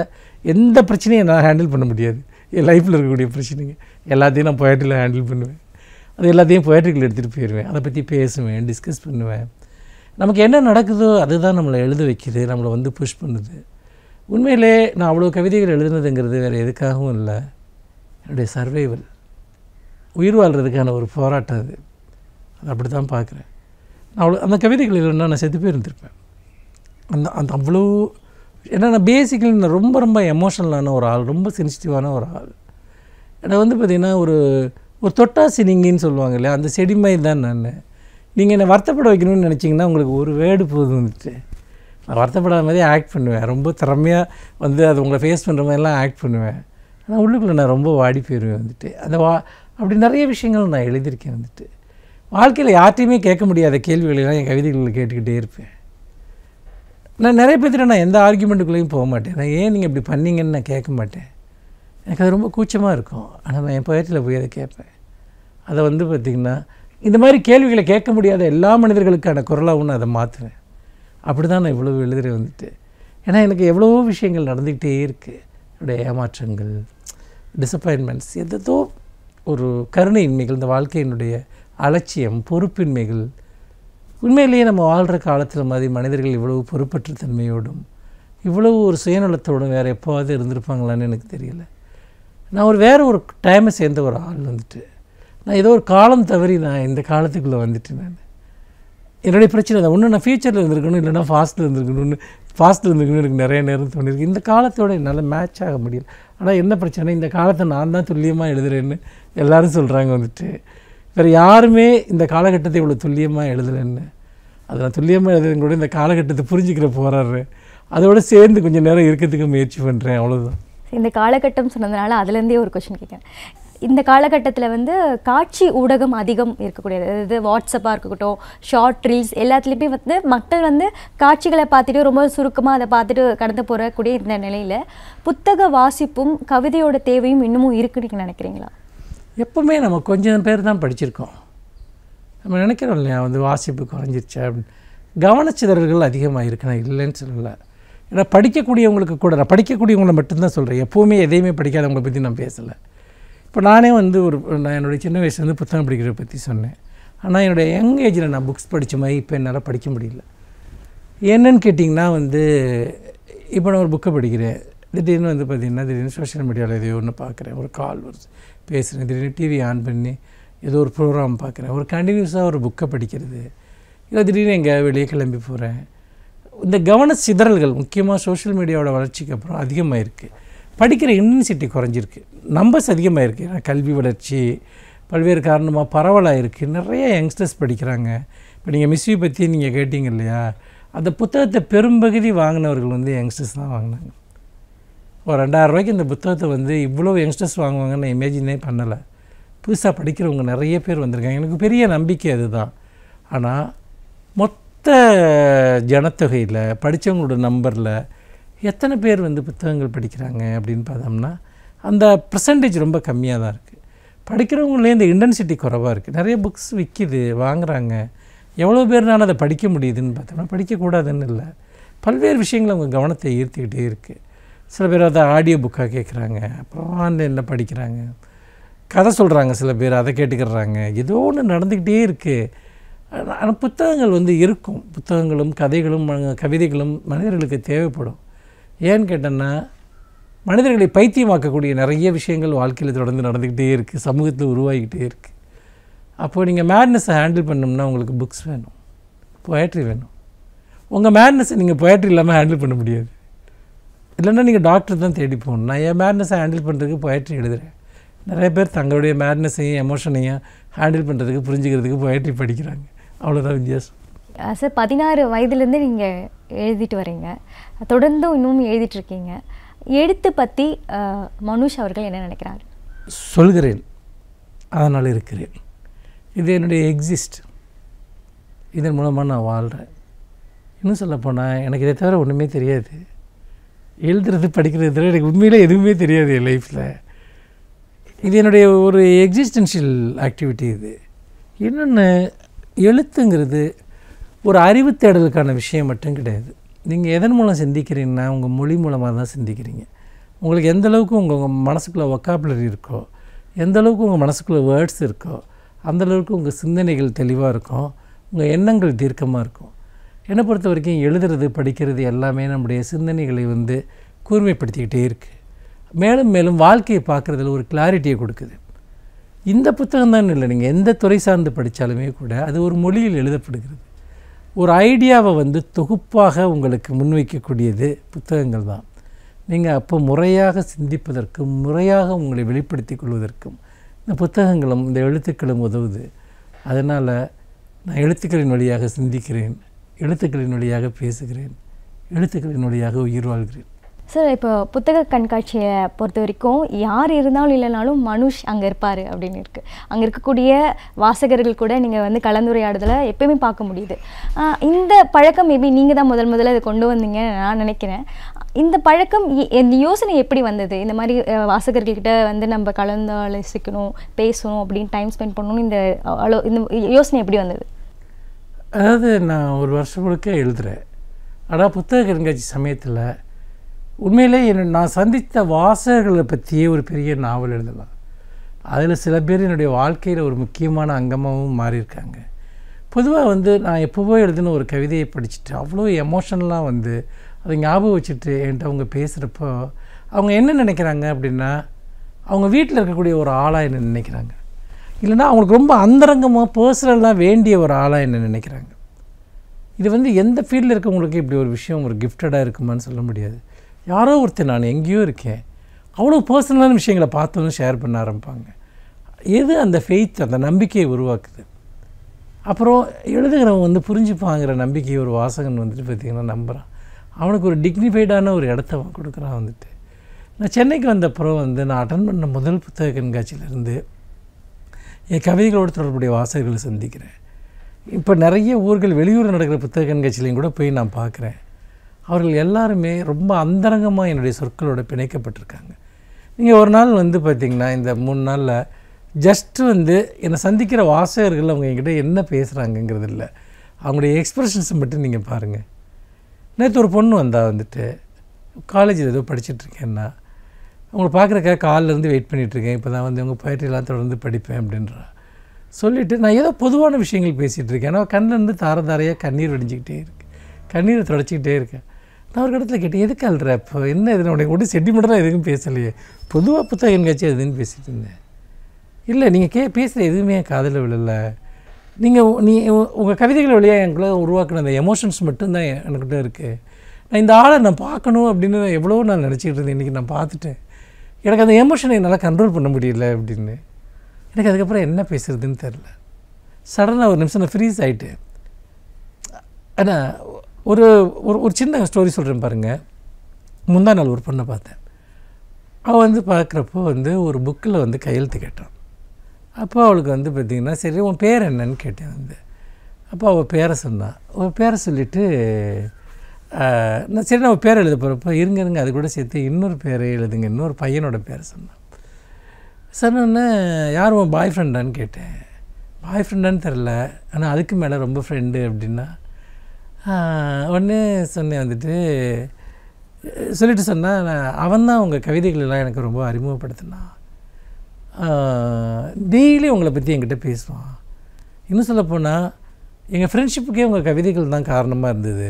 எந்த பிரச்சனையும் என்னால் ஹேண்டில் பண்ண முடியாது என் லைஃப்பில் இருக்கக்கூடிய பிரச்சனைங்க எல்லாத்தையும் நான் பொயட்ரியில் ஹேண்டில் பண்ணுவேன் அது எல்லாத்தையும் பொயட்ரிக்கில் எடுத்துகிட்டு போயிடுவேன் அதை பற்றி பேசுவேன் டிஸ்கஸ் பண்ணுவேன் நமக்கு என்ன நடக்குதோ அதுதான் நம்மளை எழுத வைக்கிது நம்மளை வந்து புஷ் பண்ணுது உண்மையிலே நான் அவ்வளோ கவிதைகள் எழுதுனதுங்கிறது வேறு எதுக்காகவும் இல்லை என்னுடைய சர்வைவல் உயிர் வாழ்கிறதுக்கான ஒரு போராட்டம் அது அது அப்படி தான் பார்க்குறேன் நான் அவ்வளோ அந்த கவிதைகள் இல்லைன்னா நான் செத்து போயிருந்திருப்பேன் அந்த அந்த அவ்வளோ ஏன்னா நான் பேசிக்கலி நான் ரொம்ப ரொம்ப எமோஷனலான ஒரு ஆள் ரொம்ப சென்சிட்டிவான ஒரு ஆள் ஏன்னா வந்து பார்த்திங்கன்னா ஒரு ஒரு தொட்டா சினிங்கின்னு சொல்லுவாங்க இல்லையா அந்த செடிமை தான் நான் நீங்கள் என்னை வருத்தப்பட வைக்கணும்னு நினச்சிங்கன்னா உங்களுக்கு ஒரு வேர்டு போதும் வந்துட்டு நான் வருத்தப்படாத மாதிரி ஆக்ட் பண்ணுவேன் ரொம்ப திறமையாக வந்து அது உங்களை ஃபேஸ் பண்ணுற மாதிரிலாம் ஆக்ட் பண்ணுவேன் ஆனால் உள்ளுக்குள்ளே நான் ரொம்ப வாடி போயிடுவேன் வந்துட்டு அந்த வா அப்படி நிறைய விஷயங்கள் நான் எழுதியிருக்கேன் வந்துட்டு வாழ்க்கையில் யார்ட்டையுமே கேட்க முடியாத கேள்விகளெல்லாம் என் கவிதைகளில் கேட்டுக்கிட்டே இருப்பேன் நான் நிறைய பேர்த்திட்ட நான் எந்த ஆர்குமெண்ட்டுக்குள்ளேயும் போக மாட்டேன் நான் ஏன் நீங்கள் இப்படி பண்ணீங்கன்னு நான் கேட்க மாட்டேன் எனக்கு அது ரொம்ப கூச்சமாக இருக்கும் ஆனால் நான் என் பயத்தில் போய் அதை கேட்பேன் அதை வந்து பார்த்திங்கன்னா இந்த மாதிரி கேள்விகளை கேட்க முடியாத எல்லா மனிதர்களுக்கான குரலாகவும் நான் அதை மாற்றுவேன் அப்படி தான் நான் இவ்வளோ எழுதுறே வந்துட்டு ஏன்னா எனக்கு எவ்வளோ விஷயங்கள் நடந்துக்கிட்டே இருக்குது என்னுடைய ஏமாற்றங்கள் டிசப்பாயின்மெண்ட்ஸ் எதோ ஒரு இன்மைகள் இந்த வாழ்க்கையினுடைய அலட்சியம் பொறுப்பின்மைகள் உண்மையிலேயே நம்ம வாழ்கிற காலத்தில் மாதிரி மனிதர்கள் இவ்வளவு பொறுப்பற்ற தன்மையோடும் இவ்வளவு ஒரு சுயநலத்தோடும் வேறு எப்போவாவது இருந்திருப்பாங்களான்னு எனக்கு தெரியல நான் ஒரு வேறு ஒரு டைமை சேர்ந்த ஒரு ஆள் வந்துட்டு நான் ஏதோ ஒரு காலம் தவறி நான் இந்த காலத்துக்குள்ளே வந்துட்டேன் நான் என்னுடைய பிரச்சனை தான் ஒன்று நான் ஃபியூச்சரில் இருந்திருக்கணும் இல்லைனா ஃபாஸ்ட்டில் இருந்திருக்கணும்னு ஃபாஸ்ட்டில் இருந்திருக்கணும்னு எனக்கு நிறைய நேரம் தோணியிருக்கு இந்த காலத்தோடு என்னால் மேட்ச் ஆக முடியல ஆனால் என்ன பிரச்சனை இந்த காலத்தை நான் தான் துல்லியமாக எழுதுகிறேன்னு எல்லோரும் சொல்கிறாங்க வந்துட்டு வேறு யாருமே இந்த காலகட்டத்தை இவ்வளோ துல்லியமாக எழுதலைன்னு அதெல்லாம் துல்லியமாக எழுதுறது கூட இந்த காலகட்டத்தை புரிஞ்சுக்கிற போகிறாரு அதோடு சேர்ந்து கொஞ்சம் நேரம் இருக்கிறதுக்கு முயற்சி பண்ணுறேன் அவ்வளோதான் இந்த காலகட்டம் சொன்னதுனால அதுலேருந்தே ஒரு கொஷின் கேட்குறேன் இந்த காலகட்டத்தில் வந்து காட்சி ஊடகம் அதிகம் இருக்கக்கூடியது அதாவது வாட்ஸ்அப்பாக இருக்கட்டும் ஷார்ட் ரீல்ஸ் எல்லாத்துலேயுமே வந்து மக்கள் வந்து காட்சிகளை பார்த்துட்டு ரொம்ப சுருக்கமாக அதை பார்த்துட்டு கடந்து போகிறக்கூடிய இந்த நிலையில் புத்தக வாசிப்பும் கவிதையோட தேவையும் இன்னமும் இருக்குன்னு நினைக்கிறீங்களா எப்போவுமே நம்ம கொஞ்சம் பேர் தான் படிச்சிருக்கோம் நம்ம நினைக்கிறோம் இல்லையா வந்து வாசிப்பு குறைஞ்சிருச்சு அப்படின்னு கவனச்சிதறல்கள் அதிகமாக இருக்கு நான் இல்லைன்னு சொல்லலை ஏன்னா படிக்கக்கூடியவங்களுக்கு கூட நான் படிக்கக்கூடியவங்களை மட்டும்தான் சொல்கிறேன் எப்போவுமே எதையுமே படிக்காதவங்களை பற்றி நான் பேசலை இப்போ நானே வந்து ஒரு நான் என்னுடைய சின்ன வயசுலேருந்து புத்தகம் படிக்கிறத பற்றி சொன்னேன் ஆனால் என்னுடைய யங் ஏஜில் நான் புக்ஸ் படித்த மாதிரி இப்போ என்னால் படிக்க முடியல என்னன்னு கேட்டிங்கன்னா வந்து இப்போ நான் ஒரு புக்கை படிக்கிறேன் திடீர்னு வந்து பார்த்திங்கன்னா திடீர்னு சோஷியல் மீடியாவில் எதையோ ஒன்று பார்க்குறேன் ஒரு கால் வருது பேசுகிறேன் திடீர்னு டிவி ஆன் பண்ணி ஏதோ ஒரு ப்ரோக்ராம் பார்க்குறேன் ஒரு கண்டினியூஸாக ஒரு புக்கை படிக்கிறது இல்லை திடீர்னு எங்கே வெளியே கிளம்பி போகிறேன் இந்த கவன சிதறல்கள் முக்கியமாக சோஷியல் மீடியாவோட வளர்ச்சிக்கு அப்புறம் அதிகமாக இருக்குது படிக்கிற இன்டென்சிட்டி குறைஞ்சிருக்கு நம்பர்ஸ் அதிகமாக இருக்குது ஏன்னா கல்வி வளர்ச்சி பல்வேறு காரணமாக பரவலாக இருக்குது நிறைய யங்ஸ்டர்ஸ் படிக்கிறாங்க இப்போ நீங்கள் மிஸ்வி பற்றி நீங்கள் கேட்டிங்க இல்லையா அந்த புத்தகத்தை பெரும்பகுதி வாங்கினவர்கள் வந்து யங்ஸ்டர்ஸ் தான் வாங்கினாங்க ஒரு ரெண்டாயிரம் ரூபாய்க்கு இந்த புத்தகத்தை வந்து இவ்வளோ யங்ஸ்டர்ஸ் வாங்குவாங்கன்னு நான் இமேஜினே பண்ணலை புதுசாக படிக்கிறவங்க நிறைய பேர் வந்திருக்காங்க எனக்கு பெரிய நம்பிக்கை அதுதான் ஆனால் மொத்த ஜனத்தொகையில் படித்தவங்களோட நம்பரில் எத்தனை பேர் வந்து புத்தகங்கள் படிக்கிறாங்க அப்படின்னு பார்த்தோம்னா அந்த பர்சன்டேஜ் ரொம்ப கம்மியாக தான் இருக்குது படிக்கிறவங்களே இந்த இன்டென்சிட்டி குறவாக இருக்குது நிறைய புக்ஸ் விற்கிது வாங்குகிறாங்க எவ்வளோ பேர்னாலும் அதை படிக்க முடியுதுன்னு பார்த்தோம்னா படிக்கக்கூடாதுன்னு இல்லை பல்வேறு விஷயங்களை அவங்க கவனத்தை ஈர்த்துக்கிட்டே இருக்குது சில பேர் அதை ஆடியோ புக்காக கேட்குறாங்க அப்புறம் ஆன்லைனில் படிக்கிறாங்க கதை சொல்கிறாங்க சில பேர் அதை கேட்டுக்கிறாங்க ஏதோ ஒன்று நடந்துக்கிட்டே இருக்குது ஆனால் புத்தகங்கள் வந்து இருக்கும் புத்தகங்களும் கதைகளும் கவிதைகளும் மனிதர்களுக்கு தேவைப்படும் ஏன்னு கேட்டேன்னா மனிதர்களை பைத்தியமாக்கக்கூடிய நிறைய விஷயங்கள் வாழ்க்கையில் தொடர்ந்து நடந்துக்கிட்டே இருக்குது சமூகத்தில் உருவாகிக்கிட்டே இருக்குது அப்போது நீங்கள் மேட்னஸை ஹேண்டில் பண்ணோம்னா உங்களுக்கு புக்ஸ் வேணும் பொயட்ரி வேணும் உங்கள் மேட்னஸை நீங்கள் பொயட்ரி இல்லாமல் ஹேண்டில் பண்ண முடியாது இல்லைன்னா நீங்கள் டாக்டர் தான் தேடி போகணும் நான் என் மேட்னஸை ஹேண்டில் பண்ணுறதுக்கு பொயட்ரி எழுதுகிறேன் நிறைய பேர் தங்களுடைய மேட்னஸையும் எமோஷனையும் ஹேண்டில் பண்ணுறதுக்கு புரிஞ்சுக்கிறதுக்கு பொயட்ரி படிக்கிறாங்க அவ்வளோதான் வித்தியாசம் சார் பதினாறு வயதுலேருந்து நீங்கள் எழுதிட்டு வரீங்க தொடர்ந்தும் இன்னும் எழுதிட்டுருக்கீங்க எழுத்து பற்றி மனுஷ் அவர்கள் என்ன நினைக்கிறார் சொல்கிறேன் அதனால் இருக்கிறேன் இது என்னுடைய எக்ஸிஸ்ட் இதன் மூலமாக நான் வாழ்கிறேன் இன்னும் சொல்லப்போனால் எனக்கு இதை தவிர ஒன்றுமே தெரியாது எழுதுறது படிக்கிறதுல எனக்கு உண்மையில் எதுவுமே தெரியாது என் லைஃப்பில் இது என்னுடைய ஒரு எக்ஸிஸ்டென்ஷியல் ஆக்டிவிட்டி இது இன்னொன்று எழுத்துங்கிறது ஒரு அறிவு தேடலுக்கான விஷயம் மட்டும் கிடையாது நீங்கள் எதன் மூலம் சிந்திக்கிறீங்கன்னா உங்கள் மொழி மூலமாக தான் சிந்திக்கிறீங்க உங்களுக்கு எந்த அளவுக்கு உங்கள் உங்கள் மனசுக்குள்ளே ஒக்காப்புலரி இருக்கோ எந்த அளவுக்கு உங்கள் மனசுக்குள்ளே வேர்ட்ஸ் இருக்கோ அந்தளவுக்கு உங்கள் சிந்தனைகள் தெளிவாக இருக்கும் உங்கள் எண்ணங்கள் தீர்க்கமாக இருக்கும் என்னை பொறுத்த வரைக்கும் எழுதுறது படிக்கிறது எல்லாமே நம்முடைய சிந்தனைகளை வந்து கூர்மைப்படுத்திக்கிட்டே இருக்குது மேலும் மேலும் வாழ்க்கையை பார்க்குறதுல ஒரு கிளாரிட்டியை கொடுக்குது இந்த புத்தகம் தான் இல்லை நீங்கள் எந்த துறை சார்ந்து படித்தாலுமே கூட அது ஒரு மொழியில் எழுதப்படுகிறது ஒரு ஐடியாவை வந்து தொகுப்பாக உங்களுக்கு முன்வைக்கக்கூடியது புத்தகங்கள் தான் நீங்கள் அப்போ முறையாக சிந்திப்பதற்கும் முறையாக உங்களை வெளிப்படுத்தி கொள்வதற்கும் இந்த புத்தகங்களும் இந்த எழுத்துக்களும் உதவுது அதனால் நான் எழுத்துக்களின் வழியாக சிந்திக்கிறேன் எழுத்துக்களின் வழியாக பேசுகிறேன் எழுத்துக்களின் வழியாக உயிர் வாழ்கிறேன் சார் இப்போ புத்தக கண்காட்சியை பொறுத்த வரைக்கும் யார் இருந்தாலும் இல்லைனாலும் மனுஷ் அங்கே இருப்பார் அப்படின்னு இருக்குது அங்கே இருக்கக்கூடிய வாசகர்கள் கூட நீங்கள் வந்து கலந்துரையாடுதலை எப்பயுமே பார்க்க முடியுது இந்த பழக்கம் மேபி நீங்கள் தான் முதல் முதல்ல இதை கொண்டு வந்தீங்க நான் நினைக்கிறேன் இந்த பழக்கம் இந்த யோசனை எப்படி வந்தது இந்த மாதிரி வாசகர்கள்கிட்ட வந்து நம்ம கலந்து ஆலோசிக்கணும் பேசணும் அப்படின்னு டைம் ஸ்பெண்ட் பண்ணணும்னு இந்த அலோ இந்த யோசனை எப்படி வந்தது அதாவது நான் ஒரு வருஷம் முழுக்க எழுதுகிறேன் ஆனால் புத்தக கண்காட்சி சமயத்தில் உண்மையிலே என்ன நான் சந்தித்த வாசகர்களை பற்றியே ஒரு பெரிய நாவல் எழுதலாம் அதில் சில பேர் என்னுடைய வாழ்க்கையில் ஒரு முக்கியமான அங்கமாகவும் மாறியிருக்காங்க பொதுவாக வந்து நான் எப்போவோ எழுதின ஒரு கவிதையை படிச்சுட்டு அவ்வளோ எமோஷனலாக வந்து அதை ஞாபகம் வச்சுட்டு என்கிட்ட அவங்க பேசுகிறப்போ அவங்க என்ன நினைக்கிறாங்க அப்படின்னா அவங்க வீட்டில் இருக்கக்கூடிய ஒரு ஆளாக என்ன நினைக்கிறாங்க இல்லைனா அவங்களுக்கு ரொம்ப அந்தரங்கமாக பர்சனலாக வேண்டிய ஒரு ஆளாக என்ன நினைக்கிறாங்க இது வந்து எந்த ஃபீல்டில் இருக்கவங்களுக்கு இப்படி ஒரு விஷயம் ஒரு கிஃப்டடாக இருக்குமான்னு சொல்ல முடியாது யாரோ ஒருத்தர் நான் எங்கேயோ இருக்கேன் அவ்வளோ பர்சனலான விஷயங்களை பார்த்தோன்னு ஷேர் பண்ண ஆரம்பிப்பாங்க எது அந்த ஃபெய்த் அந்த நம்பிக்கையை உருவாக்குது அப்புறம் எழுதுகிறவன் வந்து புரிஞ்சுப்பாங்கிற நம்பிக்கை ஒரு வாசகன் வந்துட்டு பார்த்திங்கன்னா நம்புகிறான் அவனுக்கு ஒரு டிக்னிஃபைடான ஒரு இடத்த கொடுக்குறான் வந்துட்டு நான் சென்னைக்கு வந்தப்புறம் வந்து நான் அட்டன் பண்ண முதல் புத்தக கண்காட்சியிலேருந்து என் கவிதைகளோடு தொடர்புடைய வாசகர்களை சந்திக்கிறேன் இப்போ நிறைய ஊர்கள் வெளியூர் நடக்கிற புத்தக கண்காட்சியிலையும் கூட போய் நான் பார்க்குறேன் அவர்கள் எல்லாருமே ரொம்ப அந்தரங்கமாக என்னுடைய சொற்களோடு பிணைக்கப்பட்டிருக்காங்க நீங்கள் ஒரு நாள் வந்து பார்த்திங்கன்னா இந்த மூணு நாளில் ஜஸ்ட்டு வந்து என்னை சந்திக்கிற வாசகர்கள் அவங்க என்கிட்ட என்ன பேசுகிறாங்கங்கிறது இல்லை அவங்களுடைய எக்ஸ்ப்ரெஷன்ஸை மட்டும் நீங்கள் பாருங்கள் நேற்று ஒரு பொண்ணு வந்தால் வந்துட்டு காலேஜில் ஏதோ படிச்சுட்ருக்கேன்னா உங்களை பார்க்குறக்காக காலிலேருந்து வெயிட் பண்ணிகிட்ருக்கேன் இப்போ தான் வந்து உங்கள் பயிற்சியெல்லாம் தொடர்ந்து படிப்பேன் அப்படின்றா சொல்லிவிட்டு நான் ஏதோ பொதுவான விஷயங்கள் பேசிகிட்டு இருக்கேன் ஆனால் கண்ணில் தார தாரையாக கண்ணீர் வடிஞ்சிக்கிட்டே இருக்கு கண்ணீரை தொடச்சிக்கிட்டே இருக்கேன் நான் ஒரு இடத்துல கேட்டேன் எதுக்கு அல்ற இப்போ என்ன இது உடைய ஒன்று செட்டிமெண்ட்டாக எதுவும் பேசலையே பொதுவாக புத்தகம் எங்காச்சும் எதுன்னு பேசிகிட்டு இருந்தேன் இல்லை நீங்கள் கே பேசுகிற எதுவுமே என் காதில் விழலை நீங்கள் நீ உங்கள் கவிதைகள் வழியாக எங்களை உருவாக்கின அந்த எமோஷன்ஸ் மட்டும்தான் எனக்கிட்ட இருக்குது நான் இந்த ஆளை நான் பார்க்கணும் அப்படின்னு நான் எவ்வளோ நான் நினச்சிக்கிட்டு இருந்தேன் இன்றைக்கி நான் பார்த்துட்டேன் எனக்கு அந்த எமோஷனை என்னால் கண்ட்ரோல் பண்ண முடியல அப்படின்னு எனக்கு அதுக்கப்புறம் என்ன பேசுகிறதுன்னு தெரில சடனாக ஒரு நிமிஷம் நான் ஃப்ரீஸ் ஆகிட்டேன் ஆனால் ஒரு ஒரு ஒரு சின்ன ஸ்டோரி சொல்கிறேன் பாருங்கள் முந்தா நாள் ஒரு பொண்ணை பார்த்தேன் அவள் வந்து பார்க்குறப்போ வந்து ஒரு புக்கில் வந்து கையெழுத்து கேட்டான் அப்போ அவளுக்கு வந்து பார்த்திங்கன்னா சரி உன் பேர் என்னன்னு கேட்டேன் வந்து அப்போ அவள் பேரை சொன்னான் அவள் பேரை சொல்லிவிட்டு நான் சரி நம்ம பேர் எழுத போகிறப்ப இருங்க இருங்க அது கூட சேர்த்து இன்னொரு பேர் எழுதுங்க இன்னொரு பையனோட பேர் சொன்னான் சொன்னோன்னே யார் உன் பாய் ஃப்ரெண்டான்னு கேட்டேன் பாய் ஃப்ரெண்டான்னு தெரில ஆனால் அதுக்கு மேலே ரொம்ப ஃப்ரெண்டு அப்படின்னா உடனே சொன்னேன் வந்துட்டு சொல்லிட்டு சொன்னால் நான் அவன் தான் உங்கள் கவிதைகளெல்லாம் எனக்கு ரொம்ப அறிமுகப்படுத்தினான் டெய்லி உங்களை பற்றி என்கிட்ட பேசுவான் இன்னும் சொல்லப்போனால் எங்கள் ஃப்ரெண்ட்ஷிப்புக்கே உங்கள் கவிதைகள் தான் காரணமாக இருந்தது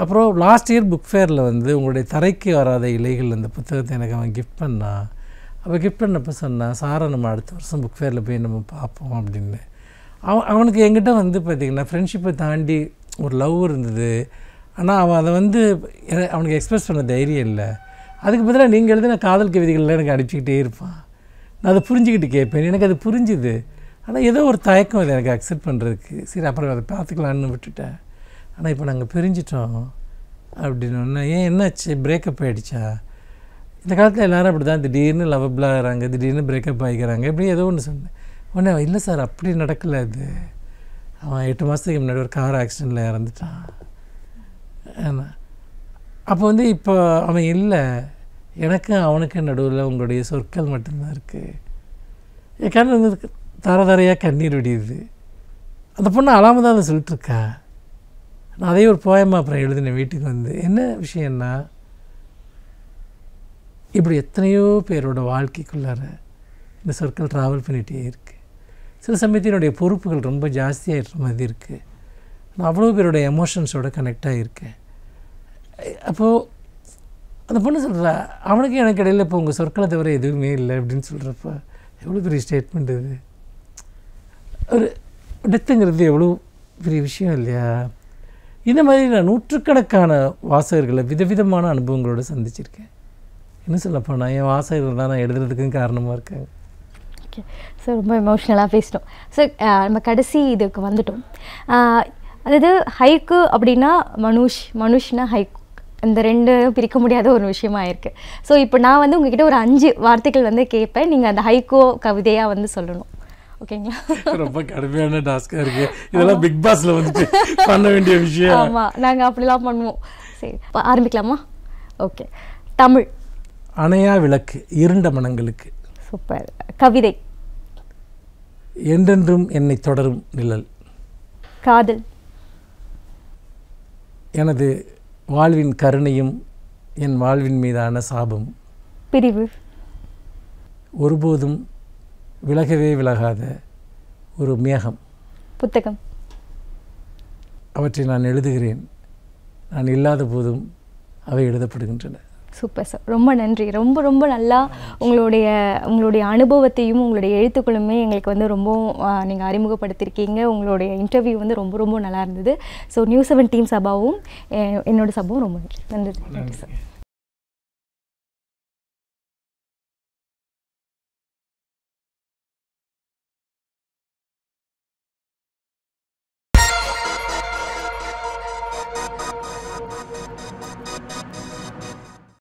அப்புறம் லாஸ்ட் இயர் புக் ஃபேரில் வந்து உங்களுடைய தரைக்கு வராத இலைகள் அந்த புத்தகத்தை எனக்கு அவன் கிஃப்ட் பண்ணான் அப்போ கிஃப்ட் பண்ணப்போ சொன்னான் சாரை நம்ம அடுத்த வருஷம் புக் ஃபேரில் போய் நம்ம பார்ப்போம் அப்படின்னு அவன் அவனுக்கு எங்கிட்ட வந்து பார்த்திங்கன்னா ஃப்ரெண்ட்ஷிப்பை தாண்டி ஒரு லவ் இருந்தது ஆனால் அவன் அதை வந்து அவனுக்கு எக்ஸ்பிரஸ் பண்ண தைரியம் இல்லை அதுக்கு பதிலாக நீங்கள் எழுதின காதல் கவிதைகள்லாம் எனக்கு அனுப்பிச்சிக்கிட்டே இருப்பான் நான் அதை புரிஞ்சுக்கிட்டு கேட்பேன் எனக்கு அது புரிஞ்சுது ஆனால் ஏதோ ஒரு தயக்கம் அதை எனக்கு அக்செப்ட் பண்ணுறதுக்கு சரி அப்புறம் அதை பார்த்துக்கலான்னு விட்டுட்டேன் ஆனால் இப்போ நாங்கள் பிரிஞ்சிட்டோம் அப்படின்னு ஒன்று ஏன் என்னாச்சு பிரேக்கப் ஆகிடுச்சா இந்த காலத்தில் எல்லோரும் அப்படி தான் திடீர்னு லவபிளாக ஆகிறாங்க திடீர்னு பிரேக்கப் ஆகிக்கிறாங்க இப்படி ஏதோ ஒன்று சொன்னேன் உடனே இல்லை சார் அப்படி நடக்கலை அது அவன் எட்டு மாதத்துக்கு முன்னாடி ஒரு கார் ஆக்சிடெண்ட்டில் இறந்துட்டான் அப்போ வந்து இப்போ அவன் இல்லை எனக்கும் அவனுக்கும் நடுவில் உங்களுடைய சொற்கள் மட்டும்தான் இருக்குது என் கண்ணு வந்து தர தரையாக கண்ணீர் விடியுது அந்த பொண்ணு அழாமல் தான் அதை சொல்லிட்டுருக்கா நான் அதே ஒரு போயமாக அப்புறம் எழுதினேன் வீட்டுக்கு வந்து என்ன விஷயம்னா இப்படி எத்தனையோ பேரோட வாழ்க்கைக்குள்ளார இந்த சொற்கள் ட்ராவல் பண்ணிகிட்டே இருக்குது சில சமயத்தில் என்னுடைய பொறுப்புகள் ரொம்ப ஜாஸ்தியாக இருக்கிற மாதிரி இருக்குது நான் அவ்வளோ பேரோட எமோஷன்ஸோட கனெக்ட் ஆகியிருக்கேன் அப்போது அந்த பொண்ணு சொல்கிறா அவனுக்கு எனக்கு இடையில் இப்போ உங்கள் சொற்களை தவிர எதுவுமே இல்லை அப்படின்னு சொல்கிறப்ப எவ்வளோ பெரிய ஸ்டேட்மெண்ட் இது ஒரு டெத்துங்கிறது எவ்வளோ பெரிய விஷயம் இல்லையா இந்த மாதிரி நான் நூற்றுக்கணக்கான வாசகர்களை விதவிதமான அனுபவங்களோடு சந்திச்சிருக்கேன் என்ன சொல்லப்போனால் என் வாசகர்கள் தான் நான் எழுதுறதுக்கும் காரணமாக இருக்கேன் ஓகே சார் ரொம்ப எமோஷ்னலாக பேசிட்டோம் சார் நம்ம கடைசி இதுக்கு வந்துட்டோம் அதாவது ஹைக்கு அப்படின்னா மனுஷ் மனுஷ்னா ஹைக் இந்த ரெண்டு பிரிக்க முடியாத ஒரு விஷயமா இருக்குது ஸோ இப்போ நான் வந்து உங்ககிட்ட ஒரு அஞ்சு வார்த்தைகள் வந்து கேட்பேன் நீங்கள் அந்த ஹைக்கோ கவிதையாக வந்து சொல்லணும் ஓகேங்களா ரொம்ப கடுமையான டாஸ்காக இருக்கு இதெல்லாம் பிக் பாஸ்ல வந்துட்டு பண்ண வேண்டிய விஷயம் ஆமா நாங்கள் அப்படிலாம் பண்ணுவோம் சரி ஆரம்பிக்கலாமா ஓகே தமிழ் அணையா விளக்கு இருண்ட மனங்களுக்கு சூப்பர் கவிதை என்றென்றும் என்னை தொடரும் நிழல் காதல் எனது வாழ்வின் கருணையும் என் வாழ்வின் மீதான சாபம் பிரிவு ஒருபோதும் விலகவே விலகாத ஒரு மேகம் புத்தகம் அவற்றை நான் எழுதுகிறேன் நான் இல்லாத போதும் அவை எழுதப்படுகின்றன சூப்பர் சார் ரொம்ப நன்றி ரொம்ப ரொம்ப நல்லா உங்களுடைய உங்களுடைய அனுபவத்தையும் உங்களுடைய எழுத்துக்களுமே எங்களுக்கு வந்து ரொம்ப நீங்கள் அறிமுகப்படுத்தியிருக்கீங்க உங்களுடைய இன்டர்வியூ வந்து ரொம்ப ரொம்ப நல்லா இருந்தது ஸோ நியூ செவன் டீம் சபாவும் என்னோடய சபாவும் ரொம்ப நன்றி நன்றி சார்